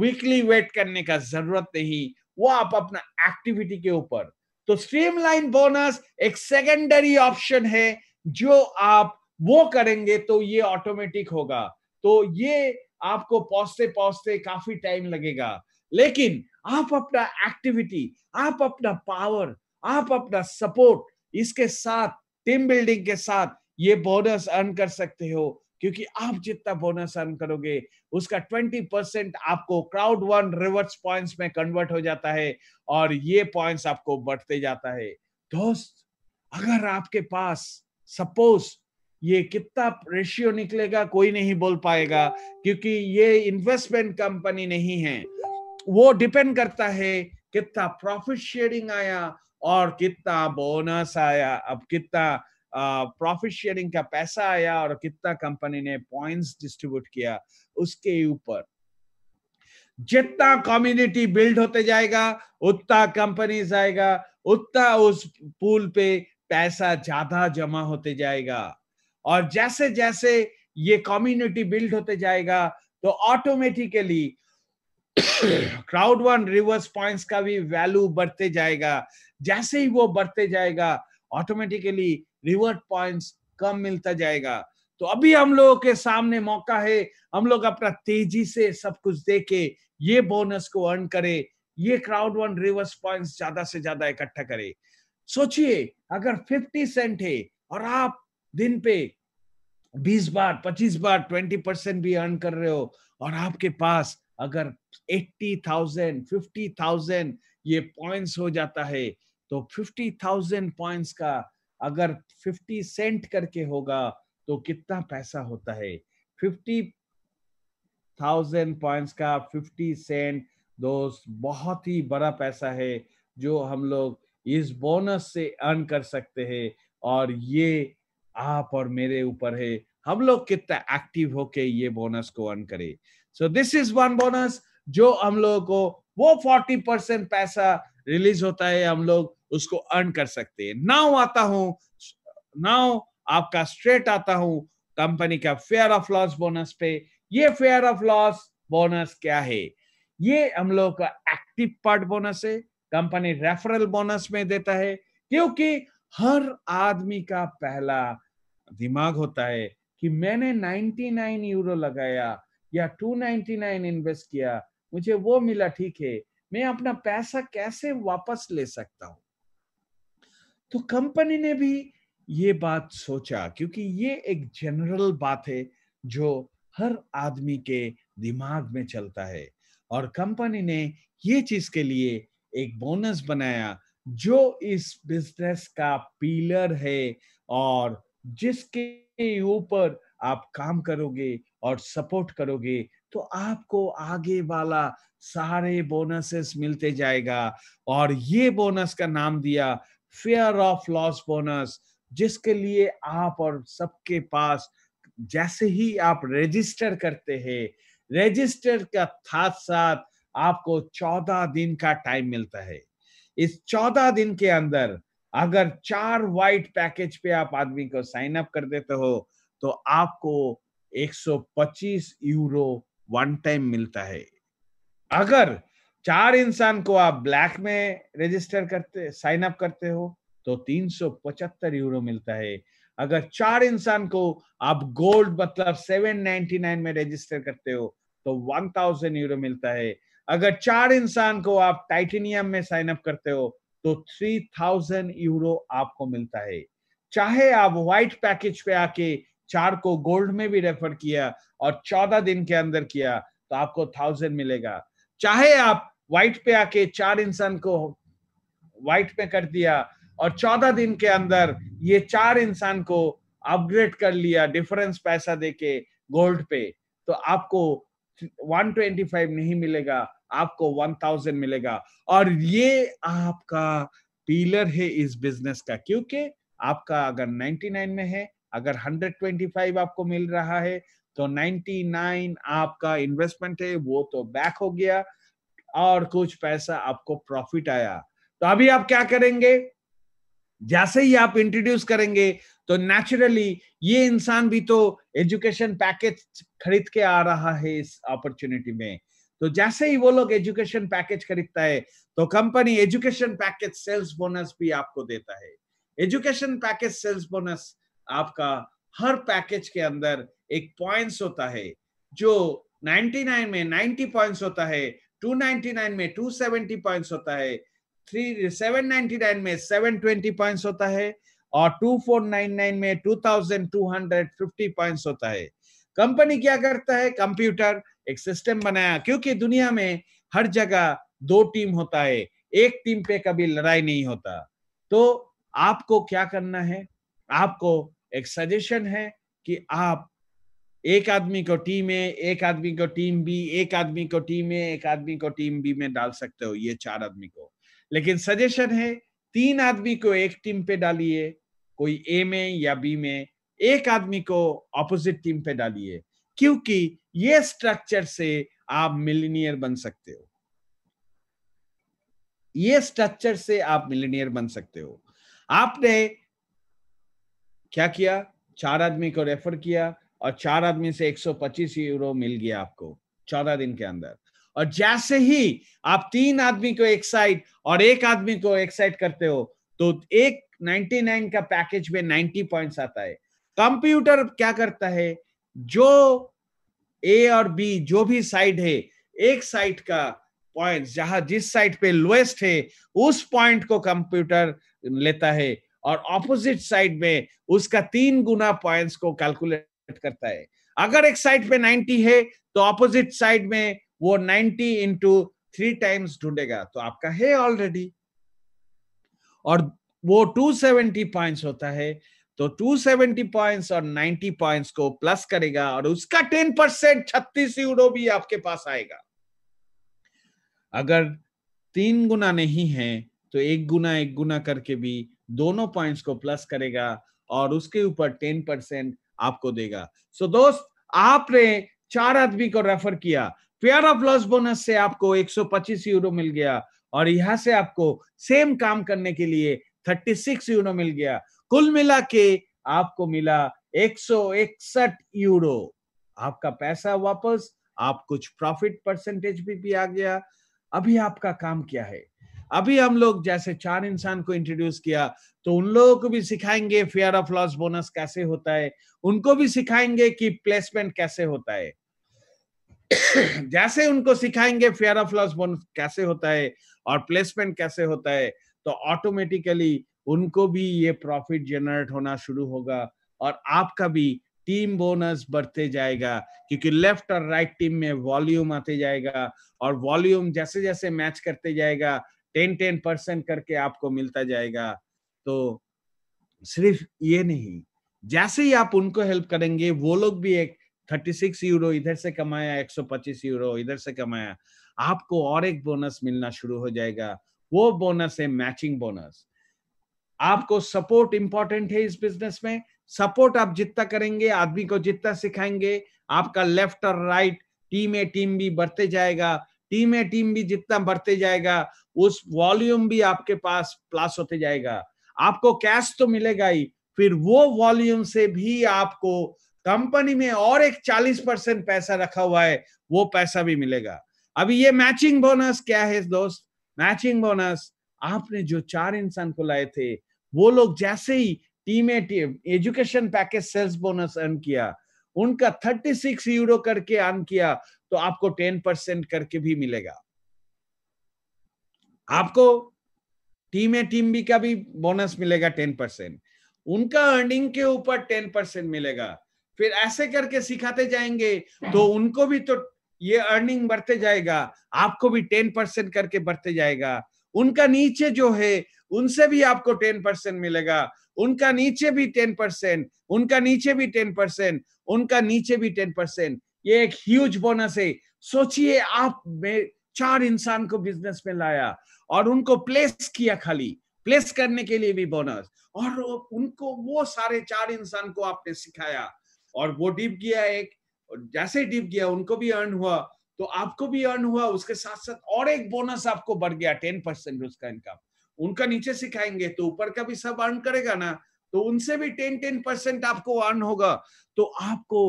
[SPEAKER 1] वीकली वेट करने का जरूरत नहीं वो आप अपना एक्टिविटी के ऊपर तो स्ट्रीमलाइन बोनस एक सेकेंडरी ऑप्शन है जो आप वो करेंगे तो ये ऑटोमेटिक होगा तो ये आपको पहुंचते पहुंचते काफी टाइम लगेगा लेकिन आप अपना एक्टिविटी आप अपना पावर आप अपना सपोर्ट इसके साथ टीम बिल्डिंग के साथ ये बोनस अर्न कर सकते हो क्योंकि आप जितना बोनस अर्न करोगे उसका 20 परसेंट आपको क्राउड वन रिवर्स पॉइंट्स में कन्वर्ट हो जाता है और ये पॉइंट्स आपको बढ़ते जाता है दोस्त अगर आपके पास सपोज ये कितना रेशियो निकलेगा कोई नहीं बोल पाएगा क्योंकि ये इन्वेस्टमेंट कंपनी नहीं है वो डिपेंड करता है कितना प्रॉफिट शेयरिंग आया और कितना बोनस आया अब कितना प्रॉफिट शेयरिंग का पैसा आया और कितना कंपनी ने पॉइंट्स डिस्ट्रीब्यूट किया उसके ऊपर जितना कम्युनिटी बिल्ड होते जाएगा उतना कंपनीज आएगा उतना उस पूल पे पैसा ज्यादा जमा होते जाएगा और जैसे जैसे ये कम्युनिटी बिल्ड होते जाएगा तो automatically Crowd one reverse points का भी वैल्यू बढ़ते जाएगा जैसे ही वो बढ़ते जाएगा ऑटोमेटिकली रिवर्ट पॉइंट्स कम मिलता जाएगा तो अभी हम लोगों के सामने मौका है हम लोग अपना तेजी से सब कुछ दे के ये बोनस को अर्न करें ये क्राउड वन रिवर्स पॉइंट्स ज्यादा से ज्यादा इकट्ठा करें सोचिए अगर 50 सेंट है और आप दिन पे 20 बार 25 बार 20 परसेंट भी अर्न कर रहे हो और आपके पास अगर 80,000 50,000 ये पॉइंट्स हो जाता है तो 50,000 पॉइंट्स का अगर 50 सेंट करके होगा तो कितना पैसा होता है 50,000 पॉइंट्स का 50 सेंट दोस्त बहुत ही बड़ा पैसा है जो हम लोग इस बोनस से अर्न कर सकते हैं और ये आप और मेरे ऊपर है हम लोग कितना एक्टिव होके ये बोनस को अर्न करें so this is one bonus जो हम लोगों को वो फोर्टी परसेंट पैसा रिलीज होता है हम लोग उसको अर्न कर सकते हैं नाउ आता हूँ नाउ आपका स्ट्रेट आता हूँ कंपनी का फेयर ऑफ लॉस बोनस पे ये फेयर ऑफ लॉस बोनस क्या है ये हम लोग का एक्टिव पार्ट बोनस है कंपनी रेफरल बोनस में देता है क्योंकि हर आदमी का पहला दिमाग होता है कि मैंने 99 यूरो लगाया या 299 इन्वेस्ट किया मुझे वो मिला ठीक है मैं अपना पैसा कैसे वापस ले सकता हूं तो कंपनी ने भी ये बात सोचा क्योंकि ये एक जनरल बात है जो हर आदमी के दिमाग में चलता है और कंपनी ने ये चीज के लिए एक बोनस बनाया जो इस बिजनेस का पीलर है और जिसके ऊपर आप काम करोगे और सपोर्ट करोगे तो आपको आगे वाला सारे बोनसेस मिलते जाएगा और ये बोनस का नाम दिया फेयर ऑफ लॉस बोनस जिसके लिए आप और सबके पास जैसे ही आप रजिस्टर करते हैं रजिस्टर का साथ साथ आपको चौदह दिन का टाइम मिलता है इस चौदह दिन के अंदर अगर चार वाइट पैकेज पे आप आदमी को साइन अप कर देते हो तो आपको 125 यूरो वन टाइम मिलता है अगर चार इंसान को आप ब्लैक में रजिस्टर करते साइन अप करते हो तो 375 यूरो मिलता है अगर चार इंसान को आप गोल्ड मतलब 799 में रजिस्टर करते हो तो 1000 यूरो मिलता है अगर चार इंसान को आप टाइटेनियम में साइन अप करते हो तो थ्री थाउजेंड यूरो आपको मिलता है चाहे आप व्हाइट पैकेज पे आके चार को गोल्ड में भी रेफर किया और चौदह दिन के अंदर किया तो आपको थाउजेंड मिलेगा चाहे आप व्हाइट पे आके चार इंसान को व्हाइट पे कर दिया और चौदह दिन के अंदर ये चार इंसान को अपग्रेड कर लिया डिफरेंस पैसा देके गोल्ड पे तो आपको 125 नहीं मिलेगा आपको 1000 मिलेगा और ये आपका पीलर है इस बिजनेस का क्योंकि आपका अगर 99 में है अगर 125 आपको मिल रहा है तो 99 आपका इन्वेस्टमेंट है वो तो बैक हो गया और कुछ पैसा आपको प्रॉफिट आया तो अभी आप क्या करेंगे जैसे ही आप इंट्रोड्यूस करेंगे तो नेचुरली ये इंसान भी तो एजुकेशन पैकेज खरीद के आ रहा है इस अपॉर्चुनिटी में तो जैसे ही वो लोग एजुकेशन पैकेज खरीदता है तो company education package sales bonus भी आपको देता है एजुकेशन पैकेज सेल्स बोनस आपका हर पैकेज के अंदर एक पॉइंट्स होता है जो 99 में 90 पॉइंट्स होता है 299 में 270 पॉइंट्स होता है थ्री सेवन नाइनटी नाइन में सेवन ट्वेंटी पॉइंट्स होता है और टू फोर नाइन नाइन में two thousand two hundred fifty points होता है कंपनी क्या करता है कंप्यूटर एक सिस्टम बनाया क्योंकि दुनिया में हर जगह दो टीम होता है एक टीम पे कभी लड़ाई नहीं होता तो आपको क्या करना है आपको एक सजेशन है कि आप एक आदमी को टीम ए एक आदमी को टीम बी एक आदमी को टीम ए एक आदमी को टीम बी में डाल सकते हो ये चार आदमी को लेकिन सजेशन है तीन आदमी को एक टीम पे डालिए कोई ए में या बी में एक आदमी को ऑपोजिट टीम पे डालिए क्योंकि ये स्ट्रक्चर से आप मिलीनियर बन सकते हो ये स्ट्रक्चर से आप मिलीनियर बन सकते हो आपने क्या किया चार आदमी को रेफर किया और चार आदमी से 125 यूरो मिल गया आपको चौदह दिन के अंदर और जैसे ही आप तीन आदमी को एक साइड और एक आदमी को एक साइड करते हो तो एक 99 का पैकेज में 90 पॉइंट्स आता है कंप्यूटर क्या करता है जो ए और बी जो भी साइड है एक साइड का पॉइंट जहां जिस साइड पे लोएस्ट है उस पॉइंट को कंप्यूटर लेता है और ऑपोजिट साइड में उसका तीन गुना पॉइंट्स को कैलकुलेट करता है अगर एक साइड पे 90 है तो ऑपोजिट साइड में वो 90 इंटू थ्री टाइम्स ढूंढेगा तो आपका है ऑलरेडी और वो 270 पॉइंट्स होता है तो 270 पॉइंट्स और 90 पॉइंट्स को प्लस करेगा और उसका 10 परसेंट छत्तीस यूरो भी आपके पास आएगा अगर तीन गुना नहीं है तो एक गुना एक गुना करके भी दोनों पॉइंट्स को प्लस करेगा और उसके ऊपर टेन परसेंट आपको देगा सो so, दोस्त आपने चार आदमी को रेफर किया पेयर ऑफ लॉस बोनस से आपको 125 यूरो मिल गया और यहां से आपको सेम काम करने के लिए 36 यूरो मिल गया कुल मिला के आपको मिला एक यूरो आपका पैसा वापस आप कुछ प्रॉफिट परसेंटेज भी, भी आ गया अभी आपका काम क्या है अभी हम लोग जैसे चार इंसान को इंट्रोड्यूस किया तो उन लोगों को भी सिखाएंगे फेयर ऑफ लॉस बोनस कैसे होता है उनको भी सिखाएंगे कि प्लेसमेंट कैसे होता है *coughs* जैसे उनको सिखाएंगे फेयर ऑफ लॉस बोनस कैसे होता है और प्लेसमेंट कैसे होता है तो ऑटोमेटिकली उनको भी ये प्रॉफिट जनरेट होना शुरू होगा और आपका भी टीम बोनस बढ़ते जाएगा क्योंकि लेफ्ट और राइट टीम में वॉल्यूम आते जाएगा और वॉल्यूम जैसे जैसे मैच करते जाएगा टेन टेन परसेंट करके आपको मिलता जाएगा तो सिर्फ ये नहीं जैसे ही आप उनको हेल्प करेंगे वो लोग भी एक थर्टी सिक्स यूरो इधर से कमाया एक सौ पच्चीस यूरो इधर से कमाया आपको और एक बोनस मिलना शुरू हो जाएगा वो बोनस है मैचिंग बोनस आपको सपोर्ट इंपॉर्टेंट है इस बिजनेस में सपोर्ट आप जितना करेंगे आदमी को जितना सिखाएंगे आपका लेफ्ट और राइट टीम ए टीम भी बढ़ते जाएगा टीम ए टीम भी जितना बढ़ते जाएगा उस वॉल्यूम भी आपके पास प्लस होते जाएगा आपको कैश तो मिलेगा ही फिर वो वॉल्यूम से भी आपको कंपनी में और एक चालीस परसेंट पैसा रखा हुआ है वो पैसा भी मिलेगा अभी ये मैचिंग बोनस क्या है दोस्त मैचिंग बोनस आपने जो चार इंसान को लाए थे वो लोग जैसे ही team education package sales bonus earn किया उनका थर्टी सिक्स यूरो करके अर्न किया तो आपको टेन परसेंट करके भी मिलेगा आपको टीम ए टीम बी का भी बोनस मिलेगा टेन परसेंट उनका अर्निंग के ऊपर टेन परसेंट मिलेगा फिर ऐसे करके सिखाते जाएंगे हाँ। तो उनको भी तो ये अर्निंग बढ़ते जाएगा आपको भी टेन परसेंट करके बढ़ते जाएगा उनका नीचे जो है उनसे भी आपको टेन परसेंट मिलेगा उनका नीचे भी टेन परसेंट उनका नीचे भी टेन परसेंट उनका नीचे भी टेन परसेंट ये एक ह्यूज बोनस है सोचिए आप में चार इंसान को बिजनेस में लाया और उनको प्लेस किया खाली प्लेस करने के लिए भी बोनस और उनको वो सारे चार इंसान को आपने सिखाया और वो डिप गया एक जैसे डिप गया उनको भी अर्न हुआ तो आपको भी अर्न हुआ उसके साथ साथ और एक बोनस आपको बढ़ गया टेन परसेंट उसका इनकम उनका नीचे सिखाएंगे तो ऊपर का भी सब अर्न करेगा ना तो उनसे भी टेन टेन परसेंट आपको अर्न होगा तो आपको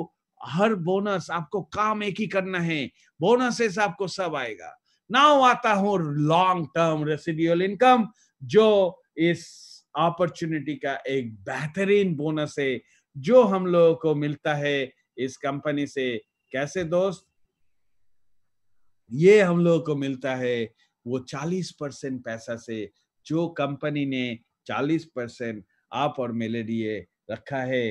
[SPEAKER 1] हर बोनस आपको काम एक ही करना है बोनसेस आपको सब आएगा नाउ आता हूं लॉन्ग टर्म रेसिड्यूअल इनकम जो इस अपॉर्चुनिटी का एक बेहतरीन बोनस है जो हम लोगों को मिलता है इस कंपनी से कैसे दोस्त ये हम लोगों को मिलता है वो 40 परसेंट पैसा से जो कंपनी ने 40 परसेंट आप और मेरे लिए रखा है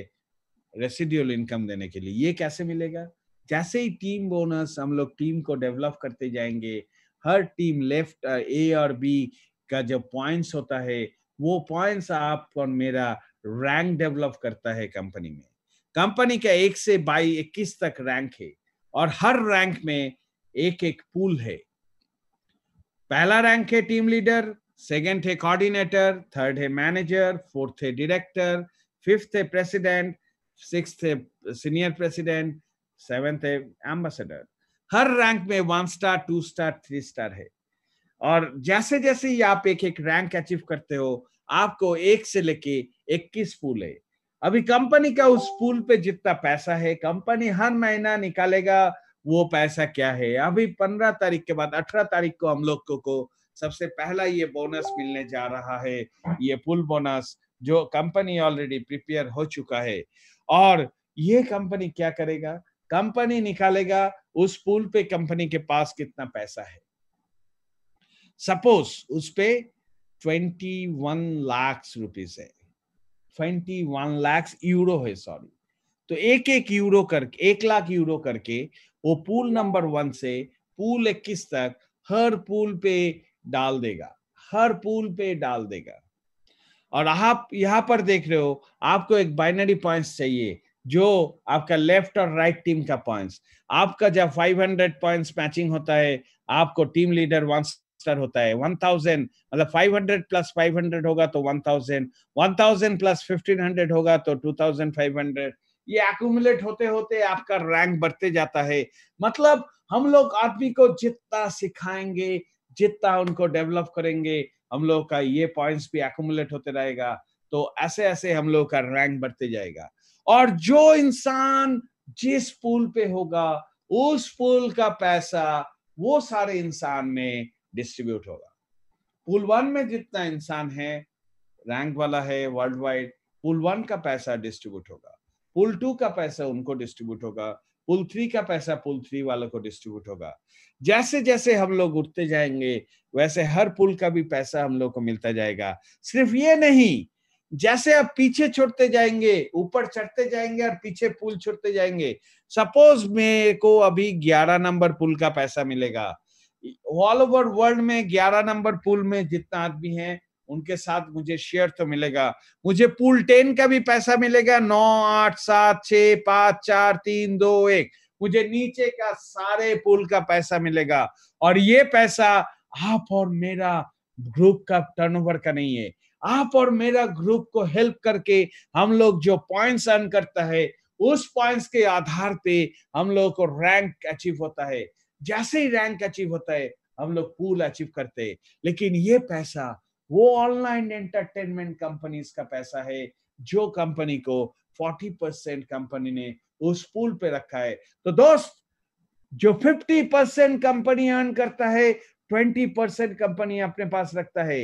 [SPEAKER 1] रेसिड्यूल इनकम देने के लिए ये कैसे मिलेगा जैसे ही टीम बोनस हम लोग टीम को डेवलप करते जाएंगे हर टीम लेफ्ट ए और बी का जो पॉइंट्स होता है वो पॉइंट्स आप और मेरा रैंक डेवलप करता है कंपनी में कंपनी का एक से बाई इक्कीस तक रैंक है और हर रैंक में एक एक पूल है पहला रैंक है टीम लीडर सेकंड है कोऑर्डिनेटर थर्ड है मैनेजर फोर्थ है डायरेक्टर फिफ्थ है प्रेसिडेंट सिक्स है सीनियर प्रेसिडेंट सेवेंथ है एम्बेसडर हर रैंक में one star two star three star है और जैसे जैसे ही आप एक एक रैंक अचीव करते हो आपको एक से लेके इक्कीस पूल है अभी कंपनी का उस पूल पे जितना पैसा है कंपनी हर महीना निकालेगा वो पैसा क्या है अभी पंद्रह तारीख के बाद अठारह तारीख को हम लोग को, को सबसे पहला ये बोनस मिलने जा रहा है ये पुल बोनस जो कंपनी ऑलरेडी प्रिपेयर हो चुका है और ये कंपनी क्या करेगा कंपनी निकालेगा उस पुल पे कंपनी के पास कितना पैसा है सपोज उस पे 21 लाख rupees है 21 लाख यूरो है सॉरी तो एक एक यूरो करके एक लाख यूरो करके वो पूल नंबर वन से पूल इक्कीस तक हर पूल पे डाल देगा हर पूल पे डाल देगा और आप यहां पर देख रहे हो आपको एक बाइनरी पॉइंट्स चाहिए जो आपका लेफ्ट और राइट टीम का पॉइंट्स आपका जब 500 पॉइंट्स मैचिंग होता है आपको टीम लीडर वंस क्लस्टर होता है 1000 मतलब 500 प्लस 500 होगा तो 1000 1000 प्लस 1500 होगा तो 2500 ये एक्यूमुलेट होते होते आपका रैंक बढ़ते जाता है मतलब हम लोग आदमी को जितना सिखाएंगे जितना उनको डेवलप करेंगे हम लोग का ये पॉइंट्स भी एक्यूमुलेट होते रहेगा तो ऐसे ऐसे हम लोग का रैंक बढ़ते जाएगा और जो इंसान जिस पुल पे होगा उस पुल का पैसा वो सारे इंसान में डिस्ट्रीब्यूट होगा पुल वन में जितना इंसान है रैंक वाला है वर्ल्ड वाइड पुल वन का पैसा डिस्ट्रीब्यूट होगा पुल टू का पैसा उनको डिस्ट्रीब्यूट होगा पुल थ्री का पैसा पुल थ्री वालों को डिस्ट्रीब्यूट होगा जैसे जैसे हम लोग उठते जाएंगे वैसे हर पुल का भी पैसा हम लोग को मिलता जाएगा सिर्फ ये नहीं जैसे आप पीछे छोड़ते जाएंगे ऊपर चढ़ते जाएंगे और पीछे पुल छोड़ते जाएंगे सपोज मेरे को अभी ग्यारह नंबर पुल का पैसा मिलेगा ऑल ओवर वर्ल्ड में ग्यारह नंबर पूल में जितना आदमी है उनके साथ मुझे शेयर तो मिलेगा मुझे पूल टेन का भी पैसा मिलेगा नौ आठ सात छ पांच चार तीन दो एक मुझे नीचे का सारे पूल का पैसा मिलेगा और ये पैसा आप और मेरा ग्रुप का टर्नओवर का नहीं है आप और मेरा ग्रुप को हेल्प करके हम लोग जो पॉइंट्स अर्न करता है उस पॉइंट्स के आधार पे हम लोग को रैंक अचीव होता है जैसे ही रैंक अचीव होता है हम लोग पूल अचीव करते हैं लेकिन ये पैसा वो ऑनलाइन एंटरटेनमेंट कंपनीज का पैसा है जो कंपनी को 40 परसेंट कंपनी ने उस पूल पे रखा है तो दोस्त जो 50 परसेंट कंपनी अर्न करता है 20 परसेंट कंपनी अपने पास रखता है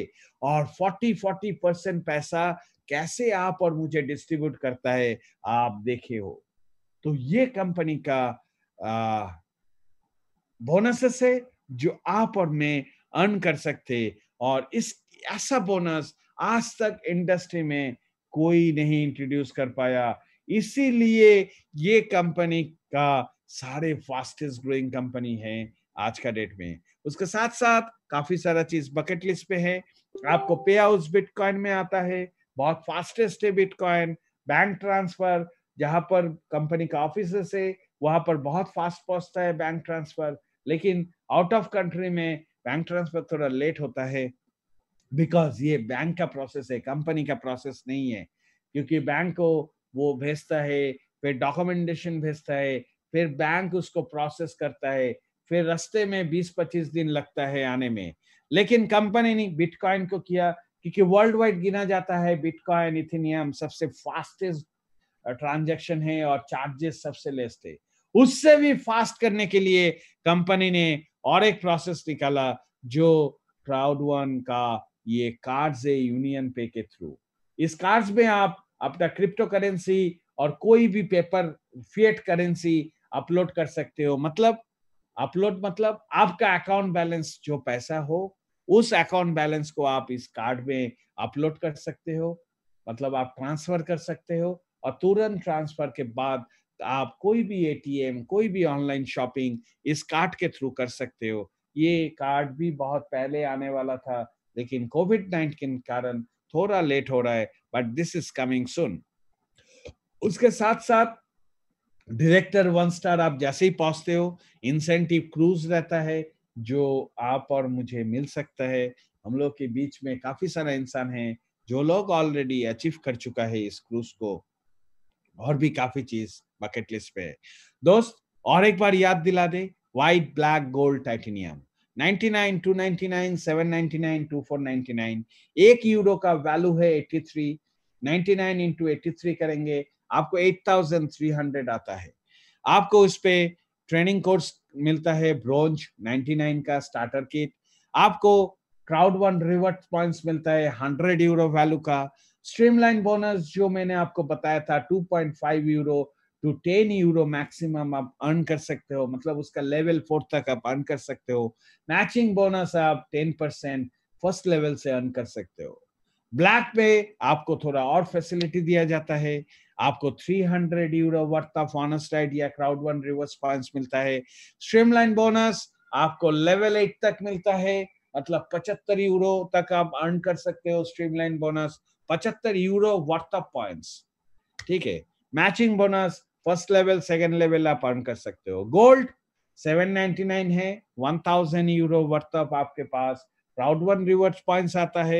[SPEAKER 1] और 40 40 परसेंट पैसा कैसे आप और मुझे डिस्ट्रीब्यूट करता है आप देखे हो तो ये कंपनी का बोनस है जो आप और मैं अर्न कर सकते और इस ऐसा बोनस आज तक इंडस्ट्री में कोई नहीं इंट्रोड्यूस कर पाया इसीलिए ये कंपनी का सारे फास्टेस्ट ग्रोइंग कंपनी है आज का डेट में उसके साथ साथ काफी सारा चीज बकेट लिस्ट पे है आपको पे आउट बिटकॉइन में आता है बहुत फास्टेस्ट है बिटकॉइन बैंक ट्रांसफर जहां पर कंपनी का ऑफिस है वहां पर बहुत फास्ट पहुंचता है बैंक ट्रांसफर लेकिन आउट ऑफ कंट्री में बैंक ट्रांसफर थोड़ा लेट होता है बिकॉज ये बैंक का प्रोसेस है कंपनी का प्रोसेस नहीं है क्योंकि बैंक को वो भेजता है फिर डॉक्यूमेंटेशन भेजता है फिर बैंक उसको प्रोसेस करता है फिर रास्ते में 20-25 दिन लगता है आने में लेकिन कंपनी ने बिटकॉइन को किया क्योंकि वर्ल्ड वाइड गिना जाता है बिटकॉइन इथिनियम सबसे फास्टेस्ट ट्रांजेक्शन uh, है और चार्जेस सबसे लेस्ट है उससे भी फास्ट करने के लिए कंपनी ने और एक प्रोसेस निकाला जो क्राउड वन का ये कार्ड्स है यूनियन पे के थ्रू इस कार्ड्स में आप अपना क्रिप्टो करेंसी और कोई भी पेपर फिएट करेंसी अपलोड कर सकते हो मतलब अपलोड मतलब आपका अकाउंट बैलेंस जो पैसा हो उस अकाउंट बैलेंस को आप इस कार्ड में अपलोड कर सकते हो मतलब आप ट्रांसफर कर सकते हो और तुरंत ट्रांसफर के बाद आप कोई भी एटीएम कोई भी ऑनलाइन शॉपिंग इस कार्ड के थ्रू कर सकते हो ये कार्ड भी बहुत पहले आने वाला था लेकिन कोविड नाइन्टीन कारण थोड़ा लेट हो रहा है but this is coming soon उसके साथ साथ डायरेक्टर वन स्टार आप जैसे ही पहुंचते हो इंसेंटिव क्रूज रहता है जो आप और मुझे मिल सकता है हम लोग के बीच में काफी सारा इंसान है जो लोग ऑलरेडी अचीव कर चुका है इस क्रूज को और भी काफी चीज बकेट लिस्ट पे है दोस्त और एक बार याद दिला दे व्हाइट ब्लैक गोल्ड टाइटेनियम 99, 299, 799, 2499 एक यूरो का वैल्यू है 83 99 इंटू 83 करेंगे आपको 8300 आता है आपको उस पे ट्रेनिंग कोर्स मिलता है ब्रोंज 99 का स्टार्टर किट आपको क्राउड वन रिवर्ट पॉइंट्स मिलता है 100 यूरो वैल्यू का स्ट्रीमलाइन बोनस जो मैंने आपको बताया था 2.5 euro to ten euro maximum आप अर्न कर सकते हो मतलब उसका लेवल फोर्थ तक आप अर्न कर सकते हो मैचिंग बोनस आप टेन परसेंट फर्स्ट लेवल से अर्न कर सकते हो ब्लैक पे आपको थोड़ा और फैसिलिटी दिया जाता है आपको 300 यूरो वर्थ ऑफ ऑनेस्ट या क्राउड वन रिवर्स पॉइंट्स मिलता है स्ट्रीमलाइन बोनस आपको लेवल एट तक मिलता है मतलब 75 यूरो तक आप अर्न कर सकते हो streamline bonus 75 euro worth of points ठीक है matching bonus first level second level आप अर्न कर सकते हो गोल्ड 799 है 1000 यूरो वर्थ ऑफ आपके पास राउंड वन रिवर्स पॉइंट्स आता है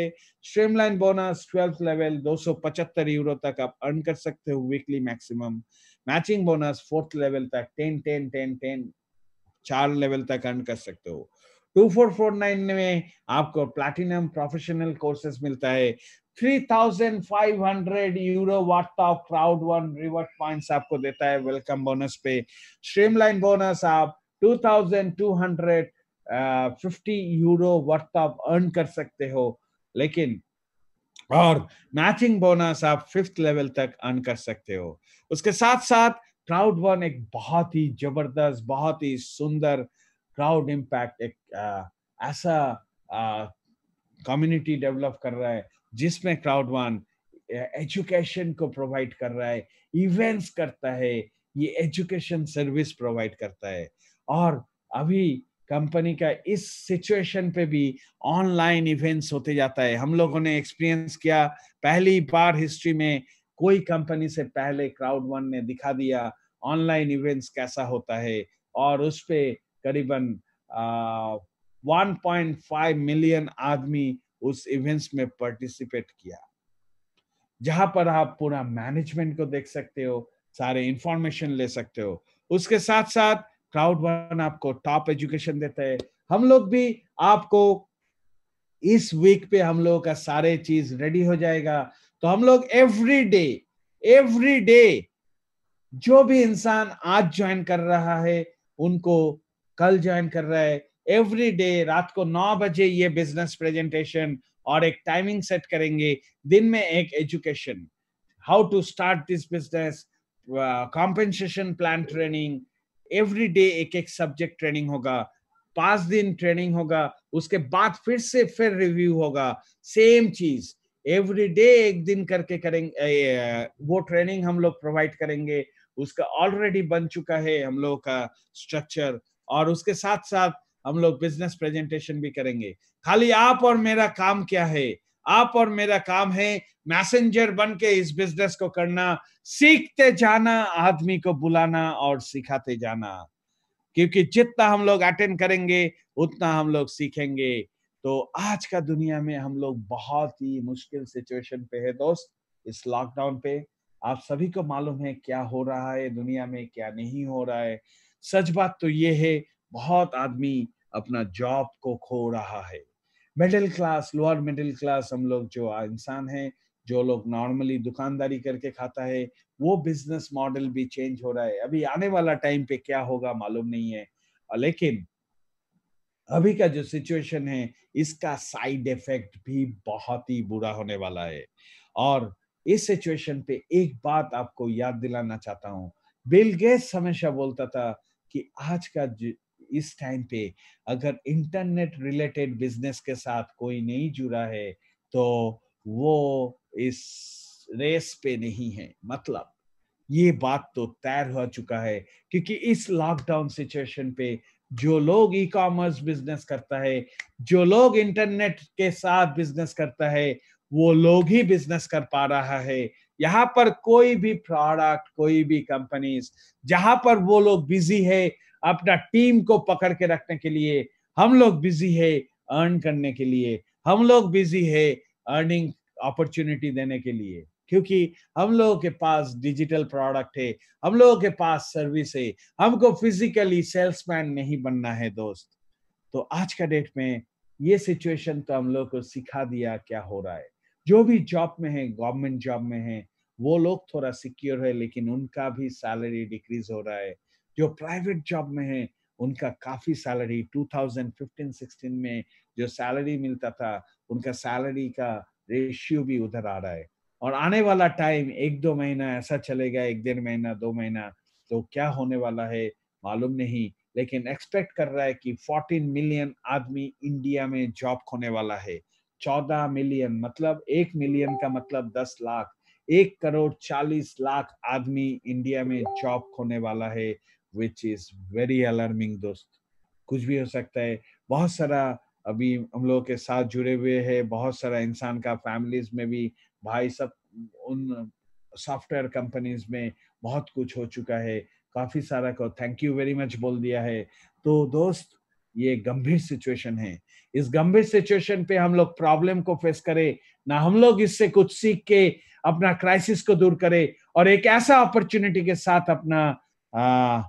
[SPEAKER 1] streamline bonus twelfth level 275 euro तक आप अर्न कर सकते हो weekly maximum matching bonus fourth level तक 10 10 10 10 चार लेवल तक अर्न कर सकते हो 2449 में आपको प्लैटिनम प्रोफेशनल कोर्सेस मिलता है 3,500 euro worth of Crowd One reward points आपको देता है वेलकम बोनस पे स्ट्रीमलाइन बोनस आप 2,250 यूरो वर्थ ऑफ अर्न कर सकते हो लेकिन और मैचिंग बोनस आप फिफ्थ लेवल तक अर्न कर सकते हो उसके साथ साथ क्राउड वन एक बहुत ही जबरदस्त बहुत ही सुंदर क्राउड इम्पैक्ट एक आ, ऐसा कम्युनिटी डेवलप कर रहा है जिसमें क्राउड वन एजुकेशन को प्रोवाइड कर रहा है इवेंट्स करता है ये एजुकेशन सर्विस प्रोवाइड करता है और अभी कंपनी का इस सिचुएशन पे भी ऑनलाइन इवेंट्स होते जाता है हम लोगों ने एक्सपीरियंस किया पहली बार हिस्ट्री में कोई कंपनी से पहले क्राउड वन ने दिखा दिया ऑनलाइन इवेंट्स कैसा होता है और उस पर करीबन 1.5 मिलियन आदमी उस इवेंट्स में पार्टिसिपेट किया जहां पर आप पूरा मैनेजमेंट को देख सकते हो सारे इंफॉर्मेशन ले सकते हो उसके साथ साथ क्राउड वन आपको टॉप एजुकेशन देता है हम लोग भी आपको इस वीक पे हम लोगों का सारे चीज रेडी हो जाएगा तो हम लोग एवरी डे एवरी डे जो भी इंसान आज ज्वाइन कर रहा है उनको कल ज्वाइन कर रहा है एवरी डे रात को नौ बजे ये बिजनेस प्रेजेंटेशन और एक टाइमिंग सेट करेंगे दिन में एक education how to start this business compensation plan training every day एक एक सब्जेक्ट ट्रेनिंग होगा पांच दिन ट्रेनिंग होगा उसके बाद फिर से फिर रिव्यू होगा सेम चीज एवरी डे एक दिन करके करेंगे uh, वो ट्रेनिंग हम लोग प्रोवाइड करेंगे उसका ऑलरेडी बन चुका है हम लोग का स्ट्रक्चर और उसके साथ साथ हम लोग बिजनेस प्रेजेंटेशन भी करेंगे खाली आप और मेरा काम क्या है आप और मेरा काम है मैसेंजर बन के इस बिजनेस को करना सीखते जाना आदमी को बुलाना और सिखाते जाना क्योंकि जितना हम लोग अटेंड करेंगे उतना हम लोग सीखेंगे तो आज का दुनिया में हम लोग बहुत ही मुश्किल सिचुएशन पे है दोस्त इस लॉकडाउन पे आप सभी को मालूम है क्या हो रहा है दुनिया में क्या नहीं हो रहा है सच बात तो ये है बहुत आदमी अपना जॉब को खो रहा है middle class lower middle class हम लोग जो इंसान है जो लोग नॉर्मली दुकानदारी करके खाता है वो बिजनेस मॉडल भी चेंज हो रहा है अभी आने वाला टाइम पे क्या होगा मालूम नहीं है लेकिन अभी का जो सिचुएशन है इसका साइड इफेक्ट भी बहुत ही बुरा होने वाला है और इस सिचुएशन पे एक बात आपको याद दिलाना चाहता हूँ बिल गेट्स हमेशा बोलता था कि आज का इस टाइम पे अगर इंटरनेट रिलेटेड बिजनेस के साथ कोई नहीं जुड़ा है तो वो इस रेस पे नहीं है मतलब ये बात तो तैर हो चुका है क्योंकि इस लॉकडाउन सिचुएशन पे जो लोग ई कॉमर्स बिजनेस करता है जो लोग इंटरनेट के साथ बिजनेस करता है वो लोग ही बिजनेस कर पा रहा है यहाँ पर कोई भी प्रोडक्ट कोई भी कंपनीज जहां पर वो लोग बिजी है अपना टीम को पकड़ के रखने के लिए हम लोग बिजी है अर्न करने के लिए हम लोग बिजी है अर्निंग अपॉर्चुनिटी देने के लिए क्योंकि हम लोगों के पास डिजिटल प्रोडक्ट है हम लोगों के पास सर्विस है हमको फिजिकली सेल्समैन नहीं बनना है दोस्त तो आज का डेट में ये सिचुएशन तो हम लोग को सिखा दिया क्या हो रहा है जो भी जॉब में है गवर्नमेंट जॉब में है वो लोग थोड़ा सिक्योर है लेकिन उनका भी सैलरी डिक्रीज हो रहा है जो प्राइवेट जॉब में है उनका काफ़ी सैलरी 2015-16 में जो सैलरी मिलता था उनका सैलरी का रेशियो भी उधर आ रहा है और आने वाला टाइम एक दो महीना ऐसा चलेगा एक डेढ़ महीना दो महीना तो क्या होने वाला है मालूम नहीं लेकिन एक्सपेक्ट कर रहा है कि 14 मिलियन आदमी इंडिया में जॉब खोने वाला है 14 मिलियन मतलब एक मिलियन का मतलब 10 लाख एक करोड़ 40 लाख आदमी इंडिया में जॉब खोने वाला है विच इज़ वेरी अलार्मिंग दोस्त कुछ भी हो सकता है बहुत सारा अभी हम लोगों के साथ जुड़े हुए है बहुत सारा इंसान का फैमिलीज में भी भाई सब उन सॉफ्टवेयर कंपनीज में बहुत कुछ हो चुका है काफ़ी सारा को थैंक यू वेरी मच बोल दिया है तो दोस्त ये गंभीर सिचुएशन है इस गंभीर सिचुएशन पे हम लोग प्रॉब्लम को फेस करें ना हम लोग इससे कुछ सीख के अपना क्राइसिस को दूर करें और एक ऐसा अपॉर्चुनिटी के साथ अपना आ,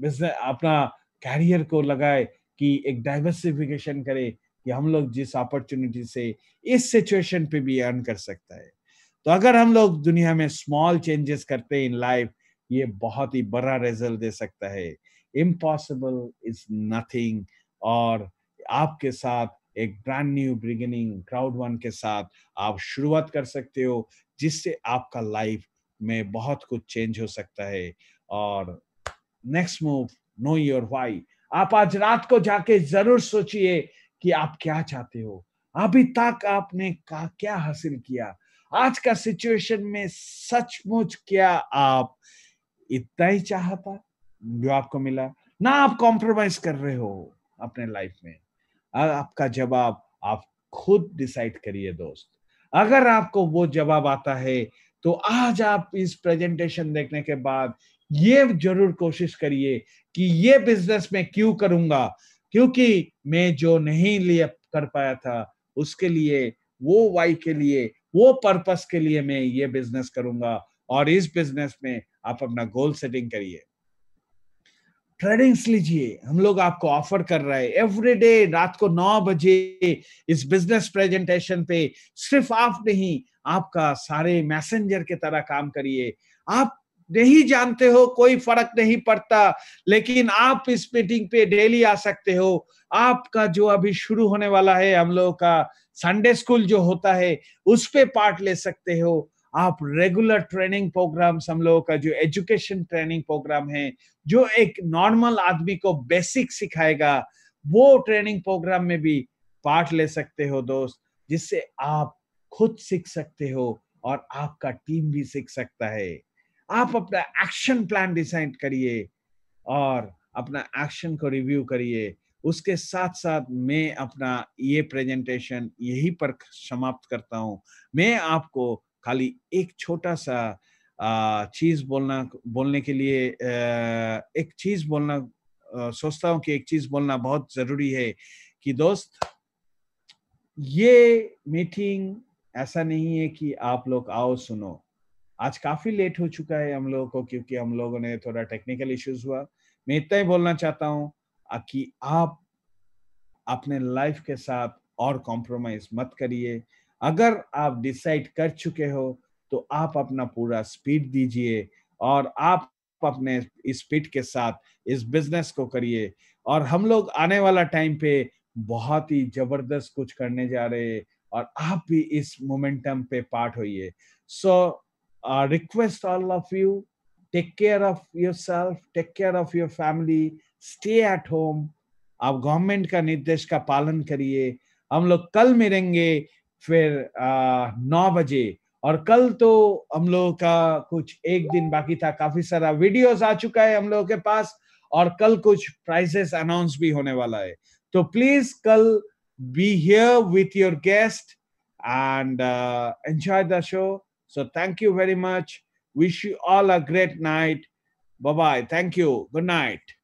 [SPEAKER 1] बिजनेस अपना कैरियर को लगाए कि एक डाइवर्सिफिकेशन करे कि हम लोग जिस अपॉर्चुनिटी से इस सिचुएशन पे भी अर्न कर सकता है तो अगर हम लोग दुनिया में स्मॉल चेंजेस करते हैं इन लाइफ ये बहुत ही बड़ा रिजल्ट दे सकता है इम्पॉसिबल इज नथिंग और आपके साथ एक brand new beginning crowd one के साथ आप शुरुआत कर सकते हो जिससे आपका लाइफ में बहुत कुछ चेंज हो सकता है और next move know your why आप आज रात को जाके जरूर सोचिए कि आप क्या चाहते हो अभी तक आपने का क्या हासिल किया आज का सिचुएशन में सचमुच क्या आप इतना ही चाहता जो आपको मिला ना आप कॉम्प्रोमाइज कर रहे हो अपने लाइफ में आपका जवाब आप खुद डिसाइड करिए दोस्त अगर आपको वो जवाब आता है तो आज आप इस प्रेजेंटेशन देखने के बाद ये जरूर कोशिश करिए कि ये बिजनेस मैं क्यों करूंगा क्योंकि मैं जो नहीं लिए कर पाया था उसके लिए वो वाई के लिए वो पर्पस के लिए मैं ये बिजनेस करूंगा और इस बिजनेस में आप अपना गोल सेटिंग करिए ट्रेडिंग्स लीजिए हम लोग आपको ऑफर कर रहे हैं एवरी डे रात को नौ बजे इस बिजनेस प्रेजेंटेशन पे सिर्फ आप नहीं आपका सारे मैसेंजर के तरह काम करिए आप नहीं जानते हो कोई फर्क नहीं पड़ता लेकिन आप इस मीटिंग पे डेली आ सकते हो आपका जो अभी शुरू होने वाला है हम लोगों का संडे स्कूल जो होता है उस पे पार्ट ले सकते हो आप रेगुलर ट्रेनिंग प्रोग्राम्स हम लोगों का जो एजुकेशन ट्रेनिंग प्रोग्राम है जो एक नॉर्मल आदमी को बेसिक सिखाएगा वो ट्रेनिंग प्रोग्राम में भी पार्ट ले सकते हो दोस्त जिससे आप खुद सीख सकते हो और आपका टीम भी सीख सकता है आप अपना एक्शन प्लान डिसाइड करिए और अपना एक्शन को रिव्यू करिए उसके साथ साथ मैं अपना ये प्रेजेंटेशन यही पर समाप्त करता हूँ मैं आपको खाली एक छोटा सा चीज बोलना बोलने के लिए एक चीज बोलना सोचता हूँ कि एक चीज बोलना बहुत जरूरी है कि दोस्त ये मीटिंग ऐसा नहीं है कि आप लोग आओ सुनो आज काफी लेट हो चुका है हम लोगों को क्योंकि हम लोगों ने थोड़ा टेक्निकल इश्यूज हुआ मैं इतना ही बोलना चाहता हूँ कि आप अपने लाइफ के साथ और कॉम्प्रोमाइज मत करिए अगर आप डिसाइड कर चुके हो तो आप अपना पूरा स्पीड दीजिए और आप अपने स्पीड के साथ इस बिजनेस को करिए और हम लोग आने वाला टाइम पे बहुत ही जबरदस्त कुछ करने जा रहे हैं और आप भी इस मोमेंटम पे पार्ट होइए so so, uh, request all of you take care of yourself take care of your family stay at home आप गवर्नमेंट का निर्देश का पालन करिए हम लोग कल मिलेंगे फिर नौ बजे और कल तो हम लोगों का कुछ एक दिन बाकी था काफी सारा वीडियोस आ चुका है हम लोगों के पास और कल कुछ प्राइजेस अनाउंस भी होने वाला है तो प्लीज कल be here with your guest and enjoy the show So thank you very much. Wish you all a great night. Bye bye. Thank you. Good night.